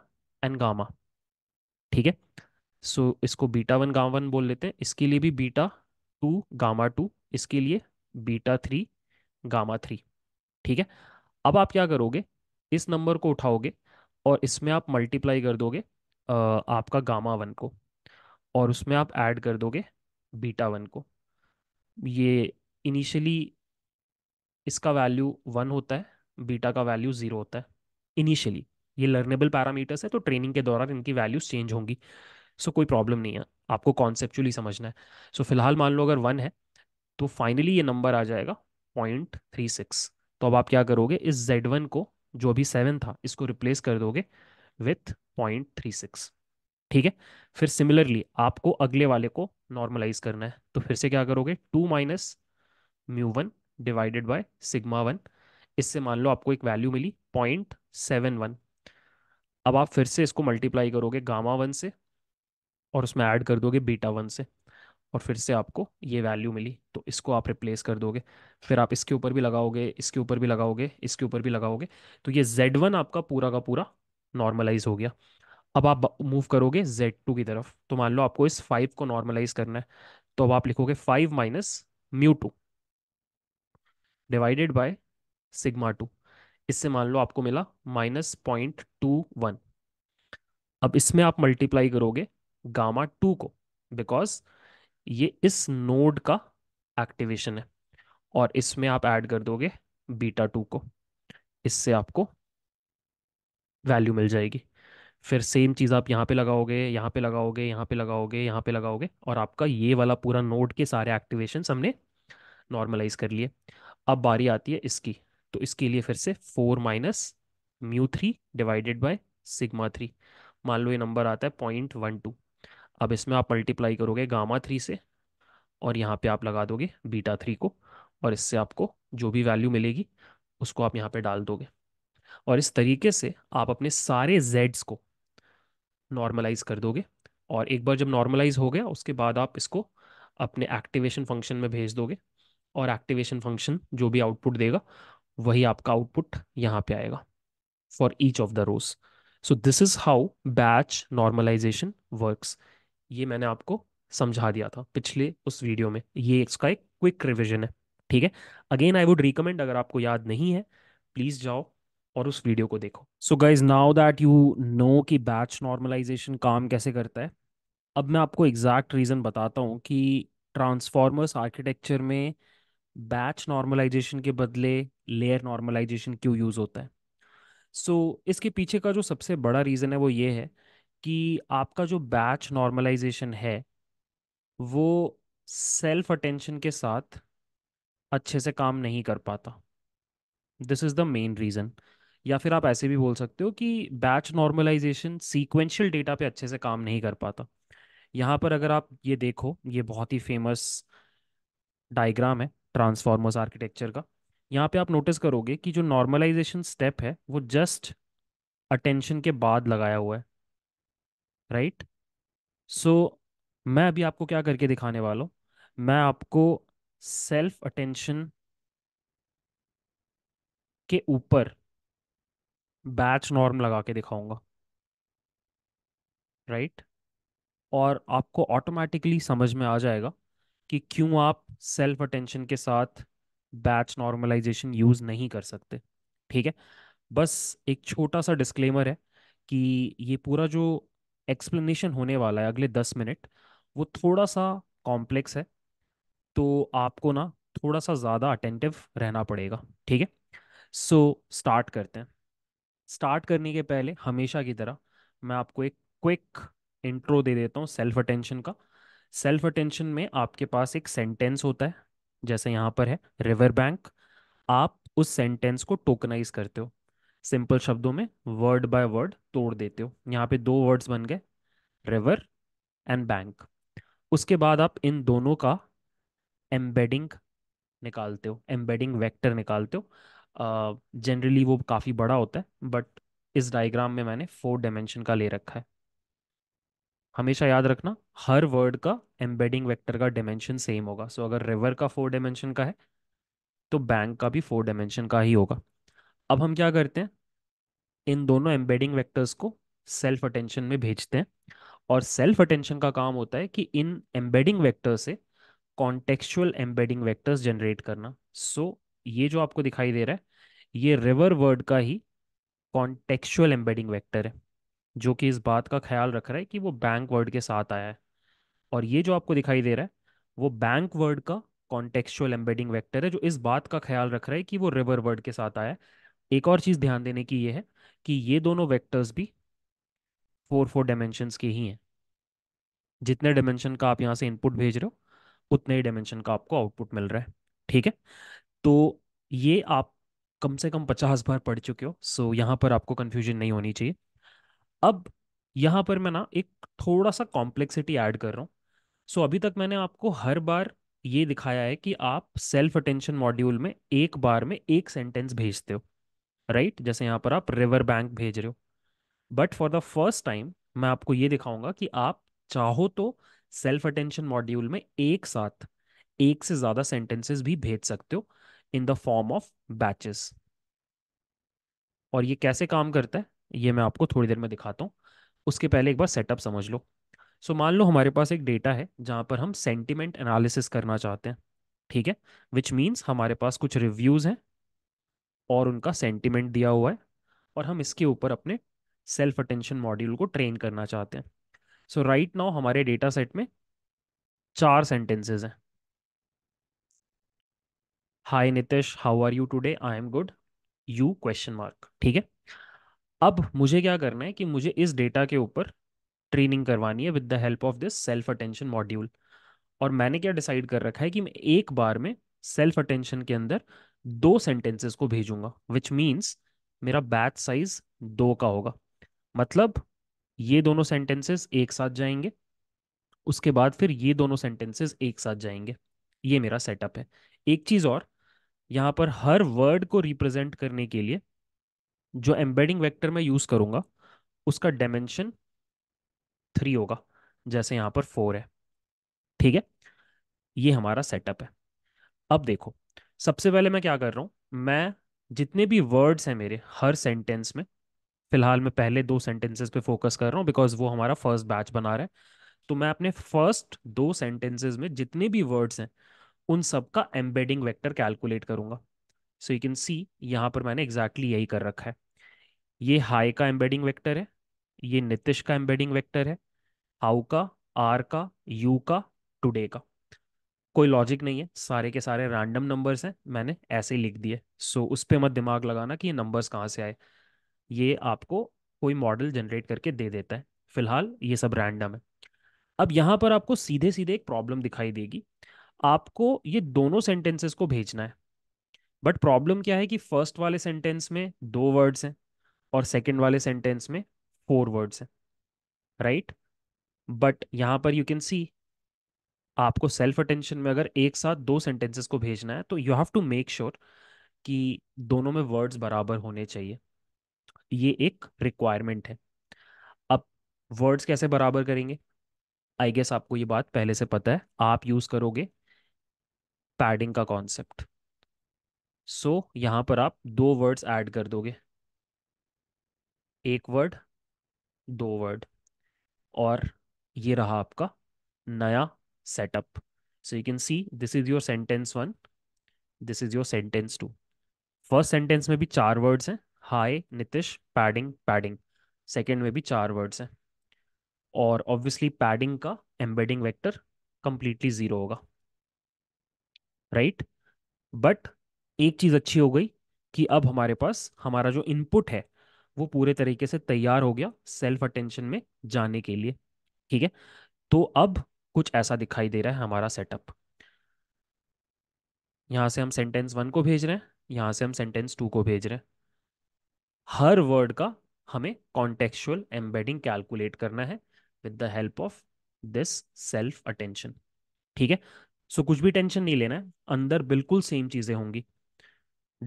एंड गामा ठीक है सो so, इसको बीटा वन गामा वन बोल लेते हैं इसके लिए भी बीटा टू गामा टू इसके लिए बीटा थ्री गामा थ्री ठीक है अब आप क्या करोगे इस नंबर को उठाओगे और इसमें आप मल्टीप्लाई कर दोगे आपका गामा वन को और उसमें आप ऐड कर दोगे बीटा वन को ये इनिशियली इसका वैल्यू वन होता है बीटा का वैल्यू ज़ीरो होता है इनिशियली ये लर्नेबल पैरामीटर्स है तो ट्रेनिंग के दौरान इनकी वैल्यूज चेंज होंगी सो कोई प्रॉब्लम नहीं है आपको कॉन्सेप्चुअली समझना है सो फिलहाल मान लो अगर वन है तो फाइनली ये नंबर आ जाएगा पॉइंट थ्री सिक्स तो अब आप क्या करोगे इस जेड वन को जो अभी सेवन था इसको रिप्लेस कर दोगे विथ पॉइंट थ्री सिक्स ठीक है फिर सिमिलरली आपको अगले वाले को नॉर्मलाइज करना है तो फिर से क्या करोगे two minus mu one divided by sigma one इससे मान लो आपको एक वैल्यू मिली पॉइंट सेवन वन अब आप फिर से इसको मल्टीप्लाई करोगे गामा वन से और उसमें ऐड कर दोगे बीटा वन से और फिर से आपको ये वैल्यू मिली तो इसको आप रिप्लेस कर दोगे फिर आप इसके ऊपर भी लगाओगे इसके ऊपर भी लगाओगे इसके ऊपर भी लगाओगे तो ये Z1 आपका पूरा का पूरा नॉर्मलाइज हो गया अब आप मूव करोगे जेड टू की तरफ तो मान लो आपको इस फाइव को नॉर्मलाइज करना है तो अब आप लिखोगे five minus mu two divided by sigma two इससे मान लो आपको मिला माइनस पॉइंट टू वन अब इसमें आप मल्टीप्लाई करोगे गामा टू को बिकॉज ये इस नोड का एक्टिवेशन है और इसमें आप ऐड कर दोगे बीटा टू को इससे आपको वैल्यू मिल जाएगी फिर सेम चीज़ आप यहाँ पे लगाओगे यहाँ पे लगाओगे यहाँ पे लगाओगे यहाँ पे लगाओगे और आपका ये वाला पूरा नोड के सारे एक्टिवेशन हमने नॉर्मलाइज कर लिए अब बारी आती है इसकी तो इसके लिए फिर से four minus mu three divided by sigma three मान लो ये नंबर आता है पॉइंट वन टू अब इसमें आप मल्टीप्लाई करोगे गामा थ्री से और यहाँ पे आप लगा दोगे बीटा थ्री को और इससे आपको जो भी वैल्यू मिलेगी उसको आप यहाँ पे डाल दोगे और इस तरीके से आप अपने सारे जेड्स को नॉर्मलाइज कर दोगे और एक बार जब नॉर्मलाइज हो गया उसके बाद आप इसको अपने एक्टिवेशन फंक्शन में भेज दोगे और एक्टिवेशन फंक्शन जो भी आउटपुट देगा वही आपका आउटपुट यहाँ पे आएगा for each of the rows so this is how batch normalisation works ये मैंने आपको समझा दिया था पिछले उस वीडियो में ये इसका एक क्विक रिविजन है ठीक है अगेन आई वुड रिकमेंड अगर आपको याद नहीं है प्लीज़ जाओ और उस वीडियो को देखो so guys now that you know कि बैच नॉर्मलाइजेशन काम कैसे करता है अब मैं आपको एग्जैक्ट रीज़न बताता हूँ कि ट्रांसफॉर्मर्स आर्किटेक्चर में बैच नॉर्मलाइजेशन के बदले लेयर नॉर्मलाइजेशन क्यों यूज़ होता है सो so, इसके पीछे का जो सबसे बड़ा रीज़न है वो ये है कि आपका जो बैच नॉर्मलाइजेशन है वो सेल्फ अटेंशन के साथ अच्छे से काम नहीं कर पाता this is the main reason या फिर आप ऐसे भी बोल सकते हो कि बैच नॉर्मलाइजेशन सीक्वेंशियल डेटा पे अच्छे से काम नहीं कर पाता यहाँ पर अगर आप ये देखो ये बहुत ही फेमस डायग्राम है ट्रांसफॉर्मर्स आर्किटेक्चर का यहाँ पे आप नोटिस करोगे कि जो नॉर्मलाइजेशन स्टेप है वो जस्ट अटेंशन के बाद लगाया हुआ है राइट right? सो so, मैं अभी आपको क्या करके दिखाने वाला हूँ मैं आपको सेल्फ अटेंशन के ऊपर बैच नॉर्म लगा के दिखाऊंगा राइट और आपको ऑटोमेटिकली समझ में आ जाएगा कि क्यों आप सेल्फ अटेंशन के साथ बैच नॉर्मलाइजेशन यूज़ नहीं कर सकते ठीक है बस एक छोटा सा डिस्क्लेमर है कि ये पूरा जो एक्सप्लेनेशन होने वाला है अगले दस मिनट वो थोड़ा सा कॉम्प्लेक्स है तो आपको ना थोड़ा सा ज़्यादा अटेंटिव रहना पड़ेगा ठीक है सो so, स्टार्ट करते हैं स्टार्ट करने के पहले हमेशा की तरह मैं आपको एक क्विक इंट्रो दे देता हूँ सेल्फ अटेंशन का सेल्फ अटेंशन में आपके पास एक सेंटेंस होता है जैसे यहाँ पर है रिवर बैंक आप उस सेंटेंस को टोकनाइज करते हो सिंपल शब्दों में वर्ड बाय वर्ड तोड़ देते हो यहाँ पे दो वर्ड्स बन गए रिवर एंड बैंक उसके बाद आप इन दोनों का एम्बेडिंग निकालते हो एम्बेडिंग वेक्टर निकालते हो जनरली uh, वो काफ़ी बड़ा होता है बट इस डायग्राम में मैंने फोर डायमेंशन का ले रखा है हमेशा याद रखना हर वर्ड का एम्बेडिंग वेक्टर का डायमेंशन सेम होगा सो so, अगर रिवर का फोर डायमेंशन का है तो बैंक का भी फोर डायमेंशन का ही होगा अब हम क्या करते हैं इन दोनों एम्बेडिंग वेक्टर्स को सेल्फ अटेंशन में भेजते हैं और सेल्फ अटेंशन का काम होता है कि इन एम्बेडिंग वेक्टर से कॉन्टेक्चुअल एम्बेडिंग वेक्टर्स जनरेट करना सो so, ये जो आपको दिखाई दे रहा है ये रिवर वर्ड का ही कॉन्टेक्चुअल एम्बेडिंग वेक्टर है जो कि इस बात का ख्याल रख रहा है कि वो बैंक वर्ड के साथ आया है और ये जो आपको दिखाई दे रहा है वो बैंक वर्ड का कॉन्टेक्चुअल एम्बेडिंग वेक्टर है जो इस बात का ख्याल रख रहा है कि वो रिवर वर्ड के साथ आया है एक और चीज़ ध्यान देने की ये है कि ये दोनों वेक्टर्स भी फोर फोर डायमेंशन के ही हैं जितने डायमेंशन का आप यहाँ से इनपुट भेज रहे हो उतने ही डायमेंशन का आपको आउटपुट मिल रहा है ठीक है तो ये आप कम से कम पचास बार पढ़ चुके हो सो यहाँ पर आपको कन्फ्यूजन नहीं होनी चाहिए अब यहाँ पर मैं ना एक थोड़ा सा कॉम्प्लेक्सिटी ऐड कर रहा हूँ सो अभी तक मैंने आपको हर बार ये दिखाया है कि आप सेल्फ अटेंशन मॉड्यूल में एक बार में एक सेंटेंस भेजते हो राइट right? जैसे यहाँ पर आप रिवर बैंक भेज रहे हो but for the first time मैं आपको ये दिखाऊंगा कि आप चाहो तो सेल्फ अटेंशन मॉड्यूल में एक साथ एक से ज़्यादा सेंटेंसेस भी भेज सकते हो in the form of batches और ये कैसे काम करता है ये मैं आपको थोड़ी देर में दिखाता हूँ उसके पहले एक बार सेटअप समझ लो सो so, मान लो हमारे पास एक डेटा है जहाँ पर हम सेंटिमेंट एनालिसिस करना चाहते हैं ठीक है विच मीन्स हमारे पास कुछ रिव्यूज़ हैं और उनका सेंटिमेंट दिया हुआ है और हम इसके ऊपर अपने सेल्फ अटेंशन मॉड्यूल को ट्रेन करना चाहते हैं सो राइट नाउ हमारे डेटा सेट में चार सेंटेंसेज हैं hi Nitesh how are you today I am good you question mark ठीक है अब मुझे क्या करना है कि मुझे इस डेटा के ऊपर ट्रेनिंग करवानी है with the help of this self attention module और मैंने क्या डिसाइड कर रखा है कि मैं एक बार में सेल्फ अटेंशन के अंदर दो सेंटेंसेस को भेजूंगा विच मीन्स मेरा बैच साइज दो का होगा मतलब ये दोनों सेंटेंसेस एक साथ जाएंगे उसके बाद फिर ये दोनों सेंटेंसेस एक साथ जाएंगे ये मेरा सेटअप है एक चीज़ और यहाँ पर हर वर्ड को रिप्रेजेंट करने के लिए जो एम्बेडिंग वेक्टर मैं यूज़ करूंगा उसका डायमेंशन थ्री होगा जैसे यहाँ पर फोर है ठीक है ये हमारा सेटअप है अब देखो सबसे पहले मैं क्या कर रहा हूँ मैं जितने भी वर्ड्स हैं मेरे हर सेंटेंस में फिलहाल मैं पहले दो सेंटेंसेस पे फोकस कर रहा हूँ बिकॉज वो हमारा फर्स्ट बैच बना रहा है तो मैं अपने फर्स्ट दो सेंटेंसेस में जितने भी वर्ड्स हैं उन सब का एम्बेडिंग वेक्टर कैलकुलेट करूंगा सो यू कैन सी यहां पर मैंने एग्जैक्टली exactly यही कर रखा है ये हाई का एम्बेडिंग वेक्टर है ये नितिश का एम्बेडिंग वेक्टर है हाउ का आर का यू का टुडे का कोई लॉजिक नहीं है सारे के सारे रैंडम नंबर्स हैं मैंने ऐसे ही लिख दिए सो so, उस पर मत दिमाग लगाना कि ये नंबर्स कहाँ से आए ये आपको कोई मॉडल जनरेट करके दे देता है फिलहाल ये सब रैंडम है अब यहाँ पर आपको सीधे सीधे एक प्रॉब्लम दिखाई देगी आपको ये दोनों सेंटेंसेस को भेजना है बट प्रॉब्लम क्या है कि फर्स्ट वाले सेंटेंस में दो वर्ड्स हैं और सेकेंड वाले सेंटेंस में फोर वर्ड्स हैं राइट बट यहाँ पर यू कैन सी आपको सेल्फ अटेंशन में अगर एक साथ दो सेंटेंसेस को भेजना है तो you have to make sure कि दोनों में वर्ड्स बराबर होने चाहिए ये एक रिक्वायरमेंट है अब वर्ड्स कैसे बराबर करेंगे आई गेस आपको ये बात पहले से पता है आप यूज़ करोगे पैडिंग का कॉन्सेप्ट सो so, यहाँ पर आप दो वर्ड्स ऐड कर दोगे एक वर्ड दो वर्ड और ये रहा आपका नया setup so you can see this is your sentence one this is your sentence two first sentence में भी चार वर्ड्स हैं hi Nitish padding padding second में भी चार वर्ड्स हैं और ऑब्वियसली पैडिंग का एम्बेडिंग वेक्टर कंप्लीटली ज़ीरो होगा राइट बट एक चीज़ अच्छी हो गई कि अब हमारे पास हमारा जो इनपुट है वो पूरे तरीके से तैयार हो गया सेल्फ अटेंशन में जाने के लिए ठीक है तो अब कुछ ऐसा दिखाई दे रहा है हमारा सेटअप यहां से हम सेंटेंस वन को भेज रहे हैं यहां से हम सेंटेंस टू को भेज रहे हैं हर वर्ड का हमें कॉन्टेक्चुअल एम्बेडिंग कैलकुलेट करना है with the help of this self attention ठीक है सो कुछ भी टेंशन नहीं लेना है अंदर बिल्कुल सेम चीजें होंगी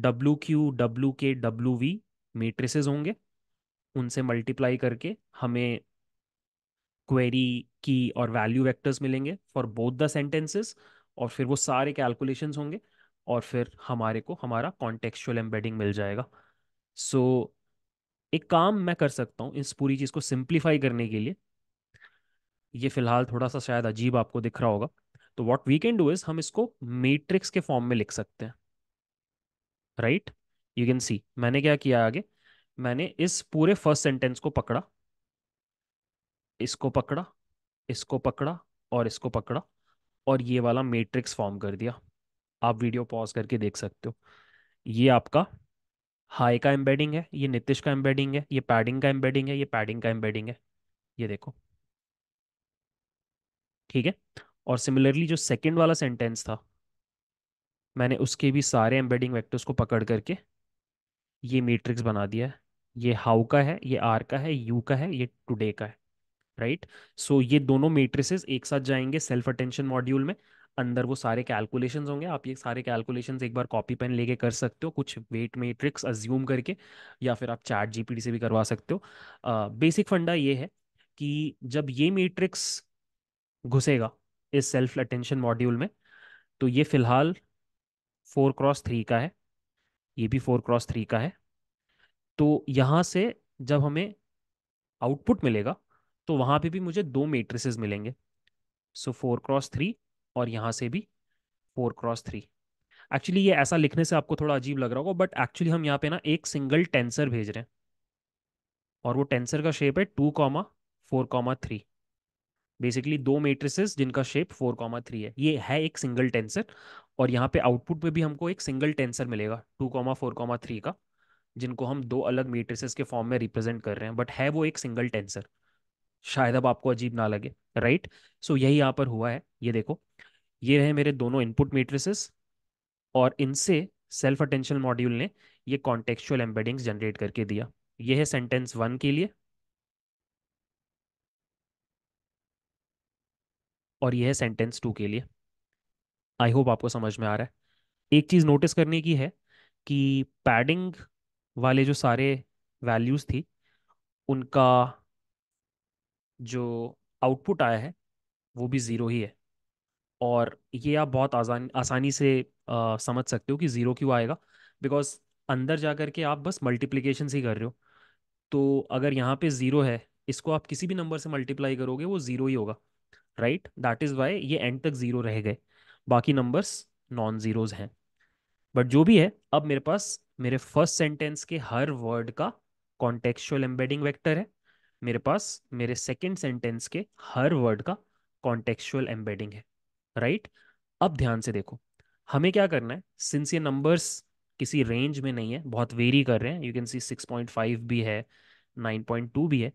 W Q W K W V matrices होंगे उनसे मल्टीप्लाई करके हमें क्वेरी की और वैल्यू वेक्टर्स मिलेंगे फॉर बोथ द सेंटेंसेस और फिर वो सारे कैलकुलेशंस होंगे और फिर हमारे को हमारा कॉन्टेक्चुअल एम्बेडिंग मिल जाएगा सो so, एक काम मैं कर सकता हूँ इस पूरी चीज़ को सिंप्लीफाई करने के लिए ये फ़िलहाल थोड़ा सा शायद अजीब आपको दिख रहा होगा तो what we can do is हम इसको मेट्रिक्स के फॉर्म में लिख सकते हैं राइट यू कैन सी मैंने क्या किया आगे मैंने इस पूरे फर्स्ट सेंटेंस को पकड़ा इसको पकड़ा इसको पकड़ा और इसको पकड़ा और ये वाला मेट्रिक्स फॉर्म कर दिया आप वीडियो पॉज करके देख सकते हो ये आपका हाई का एम्बेडिंग है ये नितिश का एम्बेडिंग है ये पैडिंग का एम्बेडिंग है ये पैडिंग का एम्बेडिंग है ये देखो ठीक है और सिमिलरली जो सेकेंड वाला सेंटेंस था मैंने उसके भी सारे एम्बेडिंग वेक्टर्स को पकड़ करके ये मैट्रिक्स बना दिया है ये हाउ का है ये आर का है यू का है ये टुडे का है राइट सो so, ये दोनों मेट्रिस एक साथ जाएंगे सेल्फ अटेंशन मॉड्यूल में अंदर वो सारे कैलकुलेशंस होंगे आप ये सारे कैलकुलेशंस एक बार कॉपी पेन लेके कर सकते हो कुछ वेट मैट्रिक्स अज्यूम करके या फिर आप चैट जीपीडी से भी करवा सकते हो बेसिक uh, फंडा ये है कि जब ये मैट्रिक्स घुसेगा इस सेल्फ अटेंशन मॉड्यूल में तो ये फिलहाल फोर क्रॉस थ्री का है ये भी फोर क्रॉस थ्री का है तो यहाँ से जब हमें आउटपुट मिलेगा तो वहाँ पे भी मुझे दो मेट्रिसेस मिलेंगे सो फोर क्रॉस थ्री और यहाँ से भी फोर क्रॉस थ्री एक्चुअली ये ऐसा लिखने से आपको थोड़ा अजीब लग रहा होगा बट एक्चुअली हम यहाँ पे ना एक सिंगल टेंसर भेज रहे हैं और वो टेंसर का शेप है two comma four comma three basically दो मेट्रिसेस जिनका शेप फोर कॉमा थ्री है ये है एक सिंगल टेंसर और यहाँ पे आउटपुट में भी हमको एक सिंगल टेंसर मिलेगा two comma four comma three का जिनको हम दो अलग मेट्रिसेस के फॉर्म में रिप्रेजेंट कर रहे हैं बट है वो एक सिंगल टेंसर शायद अब आपको अजीब ना लगे राइट सो यही यहाँ पर हुआ है ये देखो ये रहे मेरे दोनों इनपुट मेट्रिसेस और इनसे सेल्फ अटेंशन मॉड्यूल ने ये कॉन्टेक्चुअल एम्बेडिंग्स जनरेट करके दिया ये है सेंटेंस वन के लिए और यह है सेंटेंस टू के लिए आई होप आपको समझ में आ रहा है एक चीज़ नोटिस करने की है कि पैडिंग वाले जो सारे वैल्यूज़ थी उनका जो आउटपुट आया है वो भी ज़ीरो ही है और ये आप बहुत आसानी आसानी से आ, समझ सकते हो कि ज़ीरो क्यों आएगा बिकॉज अंदर जा कर के आप बस मल्टीप्लीकेशन ही कर रहे हो तो अगर यहाँ पे ज़ीरो है इसको आप किसी भी नंबर से मल्टीप्लाई करोगे वो ज़ीरो ही होगा राइट दैट इज वाई ये एंड तक जीरो रह गए बाकी नंबर्स नॉन जीरोज हैं बट जो भी है अब मेरे पास मेरे फर्स्ट सेंटेंस के हर वर्ड का कॉन्टेक्चुअल एम्बेडिंग वेक्टर है मेरे पास मेरे सेकंड सेंटेंस के हर वर्ड का कॉन्टेक्चुअल एम्बेडिंग है राइट right? अब ध्यान से देखो हमें क्या करना है सिंस ये नंबर्स किसी रेंज में नहीं है बहुत वेरी कर रहे हैं यू कैन सी 6.5 भी है 9.2 भी है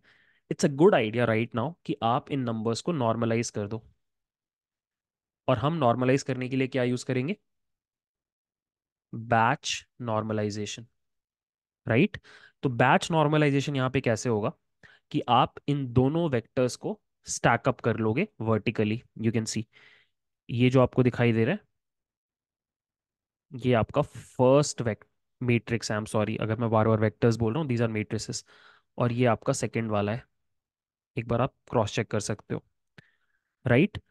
it's a good idea right now कि आप इन नंबर्स को नॉर्मलाइज कर दो और हम नॉर्मलाइज करने के लिए क्या यूज करेंगे बैच नॉर्मलाइजेशन राइट तो बैच नॉर्मलाइजेशन यहां पे कैसे होगा कि आप इन दोनों वेक्टर्स को स्टैकअप कर लोगे वर्टिकली यू कैन सी ये जो आपको दिखाई दे रहा है ये आपका first vector matrix I am sorry अगर मैं बार बार वेक्टर्स बोल रहा हूँ दीज आर मैट्रिसेस और ये आपका सेकंड वाला है एक बार आप क्रॉस चेक कर सकते हो राइट right?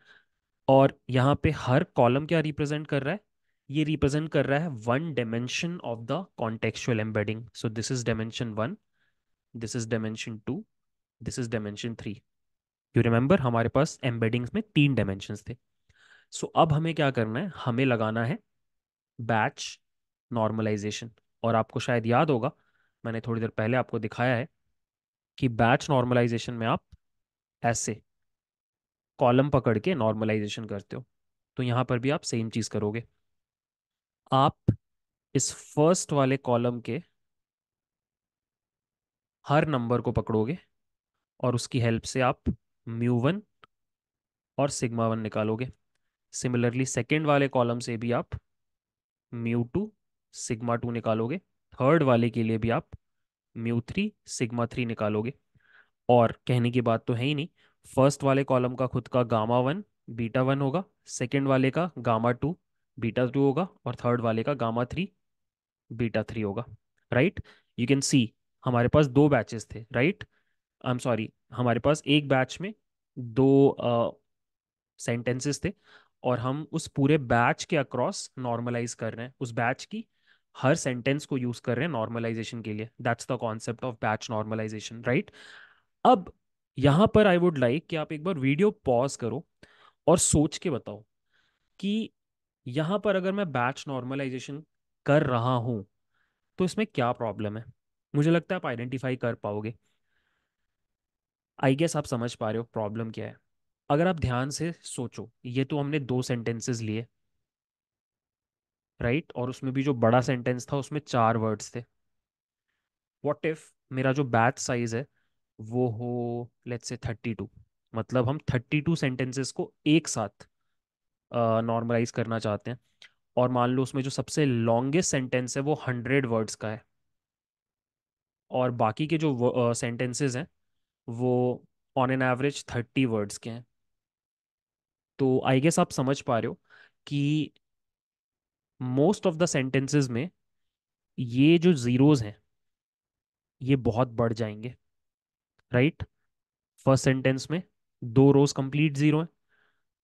और यहाँ पे हर कॉलम क्या रिप्रेजेंट कर रहा है ये रिप्रेजेंट कर रहा है one dimension of the contextual embedding so this is dimension one this is dimension two this is dimension three you remember हमारे पास एम्बेडिंग्स में तीन डायमेंशन थे सो so, अब हमें क्या करना है हमें लगाना है बैच नॉर्मलाइजेशन और आपको शायद याद होगा मैंने थोड़ी देर पहले आपको दिखाया है कि बैच नॉर्मलाइजेशन में आप ऐसे कॉलम पकड़ के नॉर्मलाइजेशन करते हो तो यहाँ पर भी आप सेम चीज़ करोगे आप इस फर्स्ट वाले कॉलम के हर नंबर को पकड़ोगे और उसकी हेल्प से आप म्यू वन और सिग्मा वन निकालोगे सिमिलरली सेकेंड वाले कॉलम से भी आप म्यू टू सिग्मा टू निकालोगे थर्ड वाले के लिए भी आप म्यू थ्री सिग्मा थ्री निकालोगे और कहने की बात तो है ही नहीं फर्स्ट वाले कॉलम का खुद का गामा वन बीटा वन होगा सेकेंड वाले का गामा टू बीटा टू होगा और थर्ड वाले का गामा थ्री बीटा थ्री होगा राइट यू कैन सी हमारे पास दो बैचेस थे राइट आई एम सॉरी हमारे पास एक बैच में दो सेंटेंसेस uh, थे और हम उस पूरे बैच के अक्रॉस नॉर्मलाइज कर रहे हैं उस बैच की हर सेंटेंस को यूज कर रहे हैं नॉर्मलाइजेशन के लिए that's the concept of batch normalisation right अब यहां पर आई वुड लाइक कि आप एक बार वीडियो पॉज करो और सोच के बताओ कि यहां पर अगर मैं बैच नॉर्मलाइजेशन कर रहा हूं तो इसमें क्या प्रॉब्लम है मुझे लगता है आप आइडेंटिफाई कर पाओगे आई गेस आप समझ पा रहे हो प्रॉब्लम क्या है अगर आप ध्यान से सोचो ये तो हमने दो सेंटेंसेस लिए राइट और उसमें भी जो बड़ा सेंटेंस था उसमें चार वर्ड्स थे वॉट इफ मेरा जो बैच साइज है वो हो लेट्स से थर्टी टू मतलब हम थर्टी टू सेंटेंसेस को एक साथ नॉर्मलाइज करना चाहते हैं और मान लो उसमें जो सबसे लॉन्गेस्ट सेंटेंस है वो हंड्रेड वर्ड्स का है और बाकी के जो सेंटेंसेस uh, हैं वो on an average thirty words के हैं तो आई गेस आप समझ पा रहे हो कि मोस्ट ऑफ द सेंटेंसेस में ये जो ज़ीरोज़ हैं ये बहुत बढ़ जाएंगे राइट फर्स्ट सेंटेंस में दो रोज कंप्लीट जीरो है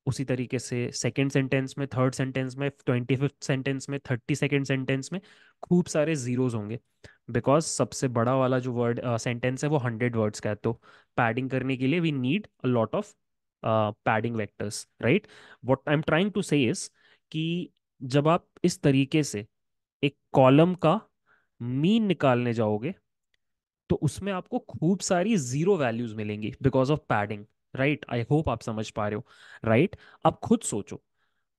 उसी तरीके से सेकेंड सेंटेंस में थर्ड सेंटेंस में ट्वेंटी फिफ्थ सेंटेंस में थर्टी सेकेंड सेंटेंस में खूब सारे जीरोज होंगे बिकॉज सबसे बड़ा वाला जो वर्ड सेंटेंस uh, है वो हंड्रेड वर्ड्स का है तो पैडिंग करने के लिए we need a lot of padding vectors right what I am trying to say कि जब आप इस तरीके से एक कॉलम का मीन निकालने जाओगे तो उसमें आपको खूब सारी जीरो वैल्यूज मिलेंगी because of padding right I hope आप समझ पा रहे हो राइट right? आप खुद सोचो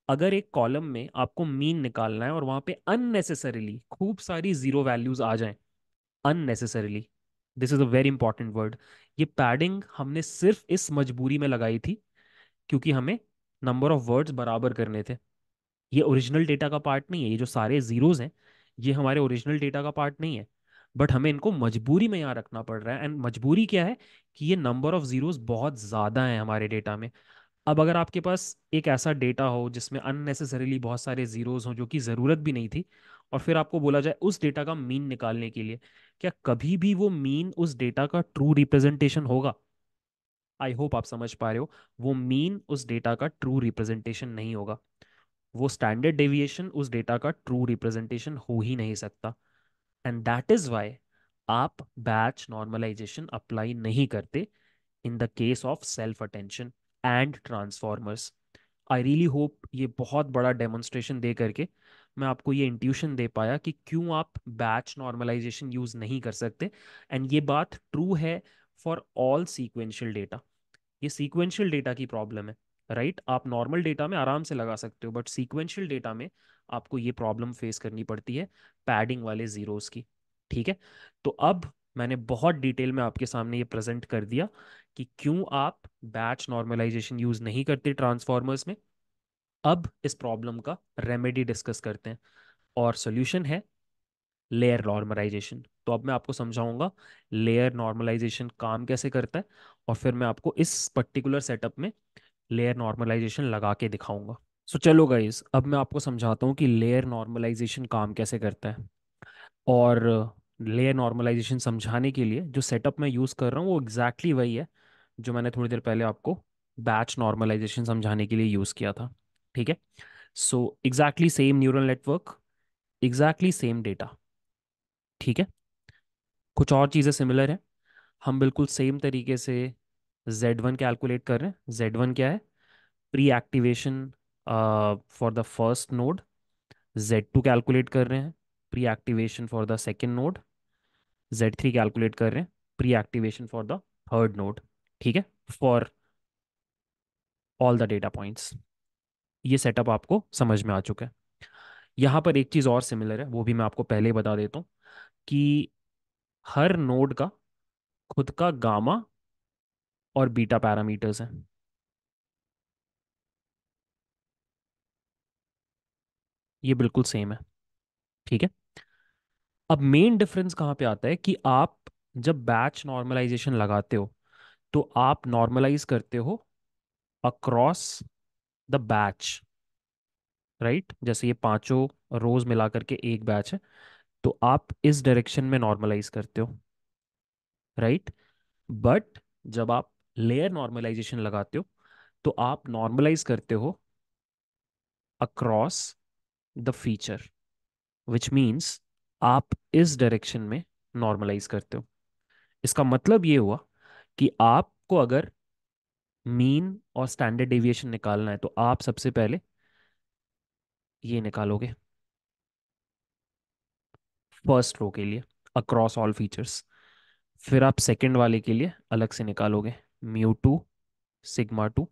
अगर एक कॉलम में आपको मीन निकालना है और वहां पे अननेसेसरीली खूब सारी जीरो वैल्यूज आ जाएं unnecessarily this is a very important word ये पैडिंग हमने सिर्फ इस मजबूरी में लगाई थी क्योंकि हमें नंबर ऑफ वर्ड्स बराबर करने थे ये ओरिजिनल डेटा का पार्ट नहीं है ये जो सारे जीरोज हैं ये हमारे ओरिजिनल डेटा का पार्ट नहीं है बट हमें इनको मजबूरी में यहाँ रखना पड़ रहा है एंड मजबूरी क्या है कि ये नंबर ऑफ ज़ीरोज़ बहुत ज़्यादा हैं हमारे डेटा में अब अगर आपके पास एक ऐसा डेटा हो जिसमें अननेसेसरीली बहुत सारे ज़ीरोज़ हों जो कि ज़रूरत भी नहीं थी और फिर आपको बोला जाए उस डेटा का मीन निकालने के लिए क्या कभी भी वो मीन उस डेटा का ट्रू रिप्रेजेंटेशन होगा आई होप आप समझ पा रहे हो वो मीन उस डेटा का ट्रू रिप्रेजेंटेशन नहीं होगा वो स्टैंडर्ड डेविएशन उस डेटा का ट्रू रिप्रेजेंटेशन हो ही नहीं सकता एंड दैट इज वाई आप बैच नॉर्मलाइजेशन अप्लाई नहीं करते in the case of self attention and transformers I really hope ये बहुत बड़ा डेमोन्स्ट्रेशन दे करके मैं आपको ये इंट्यूशन दे पाया कि क्यों आप बैच नॉर्मलाइजेशन यूज़ नहीं कर सकते एंड ये बात ट्रू है फॉर ऑल सीक्वेंशियल डेटा ये सीक्वेंशियल डेटा की प्रॉब्लम है राइट right? आप नॉर्मल डेटा में आराम से लगा सकते हो बट सीक्वेंशियल डेटा में आपको ये प्रॉब्लम फेस करनी पड़ती है पैडिंग वाले जीरोस की ठीक है तो अब मैंने बहुत डिटेल में आपके सामने ये प्रेजेंट कर दिया कि क्यों आप बैच नॉर्मलाइजेशन यूज नहीं करते ट्रांसफॉर्मर्स में अब इस प्रॉब्लम का रेमेडी डिस्कस करते हैं और सोल्यूशन है लेयर नॉर्मलाइजेशन तो अब मैं आपको समझाऊंगा लेयर नॉर्मलाइजेशन काम कैसे करता है और फिर मैं आपको इस पर्टिकुलर सेटअप में लेयर नॉर्मलाइजेशन लगा के दिखाऊंगा सो so, चलो गाइज अब मैं आपको समझाता हूँ कि लेयर नॉर्मलाइजेशन काम कैसे करता है और लेयर नॉर्मलाइजेशन समझाने के लिए जो सेटअप मैं यूज़ कर रहा हूँ वो एग्जैक्टली exactly वही है जो मैंने थोड़ी देर पहले आपको बैच नॉर्मलाइजेशन समझाने के लिए यूज़ किया था ठीक है so exactly same neural network exactly same data ठीक है कुछ और चीज़ें सिमिलर हैं हम बिल्कुल सेम तरीके से Z1 कैलकुलेट कर रहे हैं Z1 क्या है pre activation for the first node Z two calculate कर रहे हैं pre activation for the second node Z three calculate कर रहे हैं pre activation for the third node ठीक है for all the data points ये सेटअप आपको समझ में आ चुका है यहाँ पर एक चीज़ और सिमिलर है वो भी मैं आपको पहले बता देता हूँ कि हर नोड का खुद का गामा और बीटा पैरामीटर्स हैं ये बिल्कुल सेम है ठीक है अब मेन डिफरेंस कहाँ पे आता है कि आप जब बैच नॉर्मलाइजेशन लगाते हो तो आप नॉर्मलाइज करते हो अक्रॉस द बैच राइट जैसे ये पांचों रोज मिला करके एक बैच है तो आप इस डायरेक्शन में नॉर्मलाइज करते हो राइट right? बट जब आप लेयर नॉर्मलाइजेशन लगाते हो तो आप नॉर्मलाइज करते हो across the feature which means आप इस डायरेक्शन में नॉर्मलाइज करते हो इसका मतलब ये हुआ कि आपको अगर मीन और स्टैंडर्ड डेविएशन निकालना है तो आप सबसे पहले ये निकालोगे फर्स्ट रो के लिए अक्रॉस ऑल फीचर्स फिर आप सेकंड वाले के लिए अलग से निकालोगे म्यू टू सिग्मा टू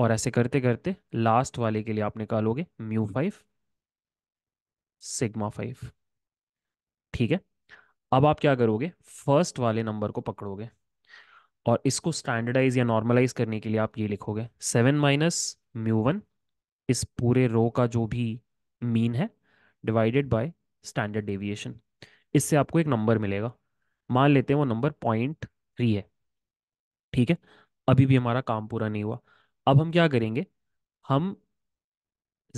और ऐसे करते करते लास्ट वाले के लिए आप निकालोगे म्यू फाइव सिग्मा फाइव ठीक है अब आप क्या करोगे फर्स्ट वाले नंबर को पकड़ोगे और इसको स्टैंडर्डाइज या नॉर्मलाइज करने के लिए आप ये लिखोगे सेवन माइनस म्यू वन इस पूरे रो का जो भी मीन है डिवाइडेड बाय स्टैंडर्ड डेविएशन इससे आपको एक नंबर मिलेगा मान लेते हैं वो नंबर पॉइंट थ्री है ठीक है अभी भी हमारा काम पूरा नहीं हुआ अब हम क्या करेंगे हम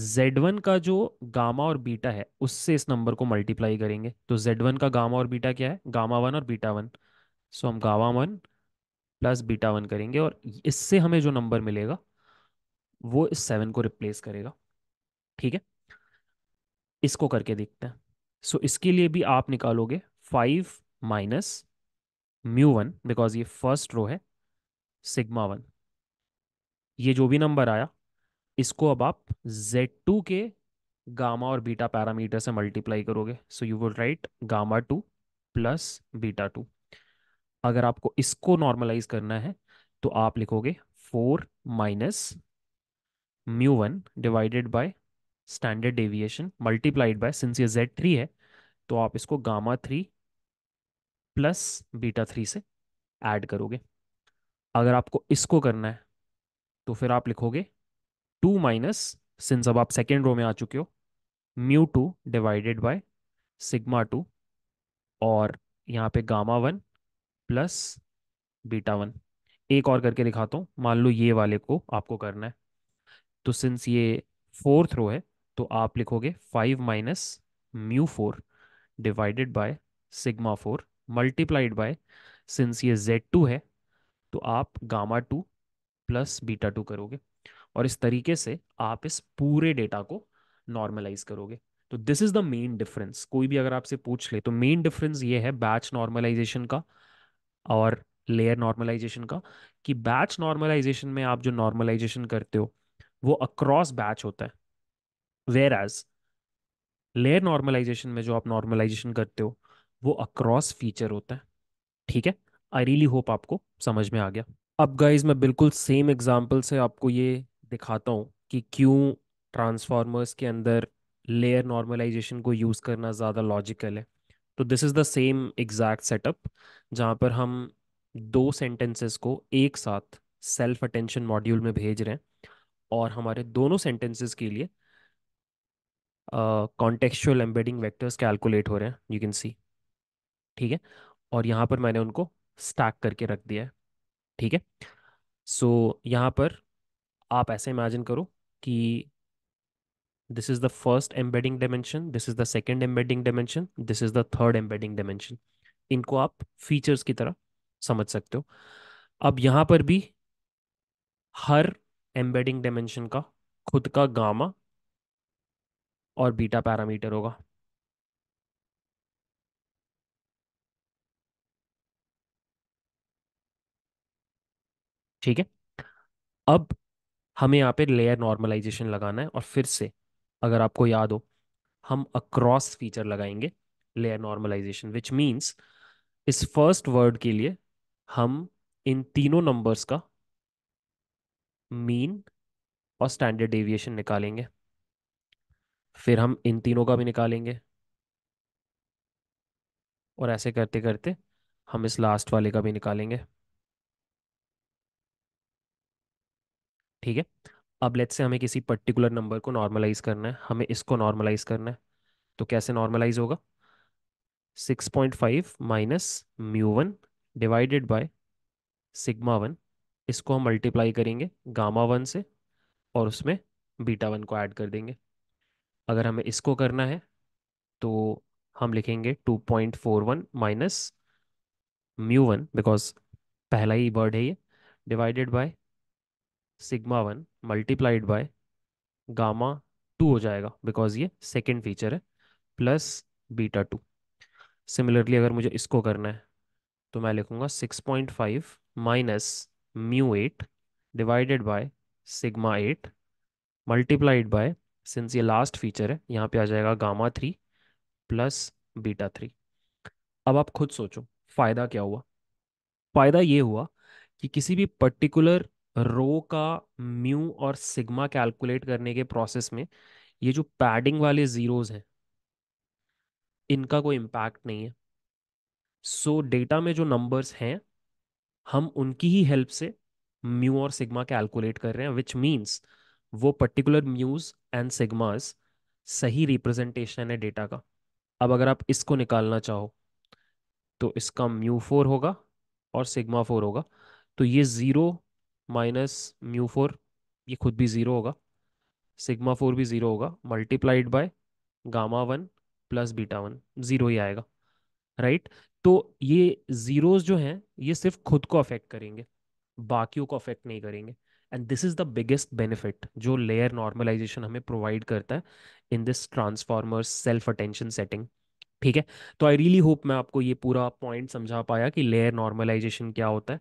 Z1 का जो गामा और बीटा है उससे इस नंबर को मल्टीप्लाई करेंगे तो Z1 का गामा और बीटा क्या है गामा वन और बीटा वन सो हम gamma one plus beta one करेंगे और इससे हमें जो नंबर मिलेगा वो इस सेवन को रिप्लेस करेगा ठीक है इसको करके देखते हैं सो so, इसके लिए भी आप निकालोगे five minus mu one because ये फर्स्ट रो है सिग्मा वन ये जो भी नंबर आया इसको अब आप Z2 के गामा और बीटा पैरामीटर से मल्टीप्लाई करोगे so you would write gamma two plus beta two अगर आपको इसको नॉर्मलाइज करना है तो आप लिखोगे four minus mu one divided by standard deviation multiplied by since ये जेड थ्री है तो आप इसको gamma three plus beta three से ऐड करोगे अगर आपको इसको करना है तो फिर आप लिखोगे टू माइनस सिंस अब आप सेकेंड रो में आ चुके हो mu two divided by sigma two और यहाँ पे gamma one plus beta one एक और करके दिखाता हूँ मान लो ये वाले को आपको करना है तो सिंस ये फोर्थ रो है तो आप लिखोगे five minus mu four divided by sigma four multiplied by since ये जेड टू है तो आप gamma two plus beta two करोगे और इस तरीके से आप इस पूरे डेटा को नॉर्मलाइज करोगे तो this is the main difference कोई भी अगर आपसे पूछ ले तो मेन डिफरेंस ये है बैच नॉर्मलाइजेशन का और लेयर नॉर्मलाइजेशन का कि बैच नॉर्मलाइजेशन में आप जो नॉर्मलाइजेशन करते हो वो अक्रॉस बैच होता है वेयर एज लेयर नॉर्मलाइजेशन में जो आप नॉर्मलाइजेशन करते हो वो अक्रॉस फीचर होता है ठीक है आई रियली होप आपको समझ में आ गया अब गाइज मैं बिल्कुल सेम एग्जाम्पल से आपको ये दिखाता हूँ कि क्यों ट्रांसफार्मर्स के अंदर लेयर नॉर्मलाइजेशन को यूज़ करना ज़्यादा लॉजिकल है तो this is the same exact setup जहाँ पर हम दो सेंटेंसेस को एक साथ सेल्फ अटेंशन मॉड्यूल में भेज रहे हैं और हमारे दोनों सेंटेंसेस के लिए कॉन्टेक्चुअल एम्बेडिंग वेक्टर्स कैलकुलेट हो रहे हैं यू कैन सी ठीक है और यहाँ पर मैंने उनको स्टैक करके रख दिया है ठीक है सो so, यहाँ पर आप ऐसे इमेजिन करो कि this is the first embedding dimension this is the second embedding dimension this is the third embedding dimension इनको आप फीचर्स की तरह समझ सकते हो अब यहां पर भी हर एम्बेडिंग डायमेंशन का खुद का गामा और बीटा पैरामीटर होगा ठीक है अब हमें यहाँ पे लेयर नॉर्मलाइजेशन लगाना है और फिर से अगर आपको याद हो हम अक्रॉस फीचर लगाएंगे लेयर नॉर्मलाइजेशन विच मीन्स इस फर्स्ट वर्ड के लिए हम इन तीनों नंबर्स का मीन और स्टैंडर्ड डेविएशन निकालेंगे फिर हम इन तीनों का भी निकालेंगे और ऐसे करते करते हम इस लास्ट वाले का भी निकालेंगे ठीक है अब लेट्स से हमें किसी पर्टिकुलर नंबर को नॉर्मलाइज करना है हमें इसको नॉर्मलाइज करना है तो कैसे नॉर्मलाइज होगा 6.5 minus mu one divided by sigma one इसको हम मल्टीप्लाई करेंगे गामा वन से और उसमें बीटा वन को ऐड कर देंगे अगर हमें इसको करना है तो हम लिखेंगे 2.41 point four one minus mu one because पहला ही वर्ड है ये divided by sigma one multiplied by gamma two हो जाएगा बिकॉज ये सेकेंड फीचर है प्लस बीटा टू सिमिलरली अगर मुझे इसको करना है तो मैं लिखूंगा six point five minus mu eight divided by sigma eight multiplied by since ये लास्ट फीचर है यहाँ पे आ जाएगा gamma three plus beta three अब आप खुद सोचो फ़ायदा क्या हुआ फ़ायदा ये हुआ कि किसी भी पर्टिकुलर रो का म्यू और सिग्मा कैलकुलेट करने के प्रोसेस में ये जो पैडिंग वाले जीरोस हैं इनका कोई इम्पैक्ट नहीं है सो so, डेटा में जो नंबर्स हैं हम उनकी ही हेल्प से म्यू और सिग्मा कैलकुलेट कर रहे हैं विच मीन्स वो पर्टिकुलर म्यूज एंड सिग्मास सही रिप्रेजेंटेशन है डेटा का अब अगर आप इसको निकालना चाहो तो इसका म्यू फोर होगा और सिग्मा फोर होगा तो ये ज़ीरो माइनस म्यू फोर ये खुद भी ज़ीरो होगा सिग्मा फोर भी ज़ीरो होगा multiplied by gamma one plus beta one zero ही आएगा राइट तो ये ज़ीरोज़ जो हैं ये सिर्फ खुद को अफेक्ट करेंगे बाकियों को अफेक्ट नहीं करेंगे and this is the biggest benefit जो लेयर नॉर्मलाइजेशन हमें प्रोवाइड करता है in this transformer self attention setting ठीक है तो आई रियली होप मैं आपको ये पूरा पॉइंट समझा पाया कि लेयर नॉर्मलाइजेशन क्या होता है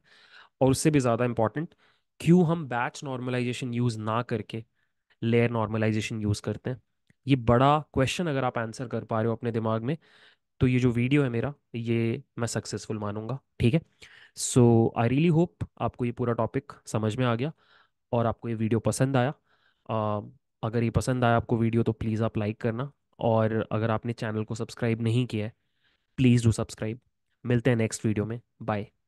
और उससे भी ज़्यादा इंपॉर्टेंट क्यों हम बैच नॉर्मलाइजेशन यूज ना करके लेयर नॉर्मलाइजेशन यूज करते हैं ये बड़ा क्वेश्चन अगर आप आंसर कर पा रहे हो अपने दिमाग में तो ये जो वीडियो है मेरा ये मैं सक्सेसफुल मानूंगा ठीक है सो आई रियली होप आपको ये पूरा टॉपिक समझ में आ गया और आपको ये वीडियो पसंद आया uh, अगर ये पसंद आया आपको वीडियो तो प्लीज़ आप लाइक करना और अगर आपने चैनल को सब्सक्राइब नहीं किया है प्लीज़ डू सब्सक्राइब मिलते हैं नेक्स्ट वीडियो में बाय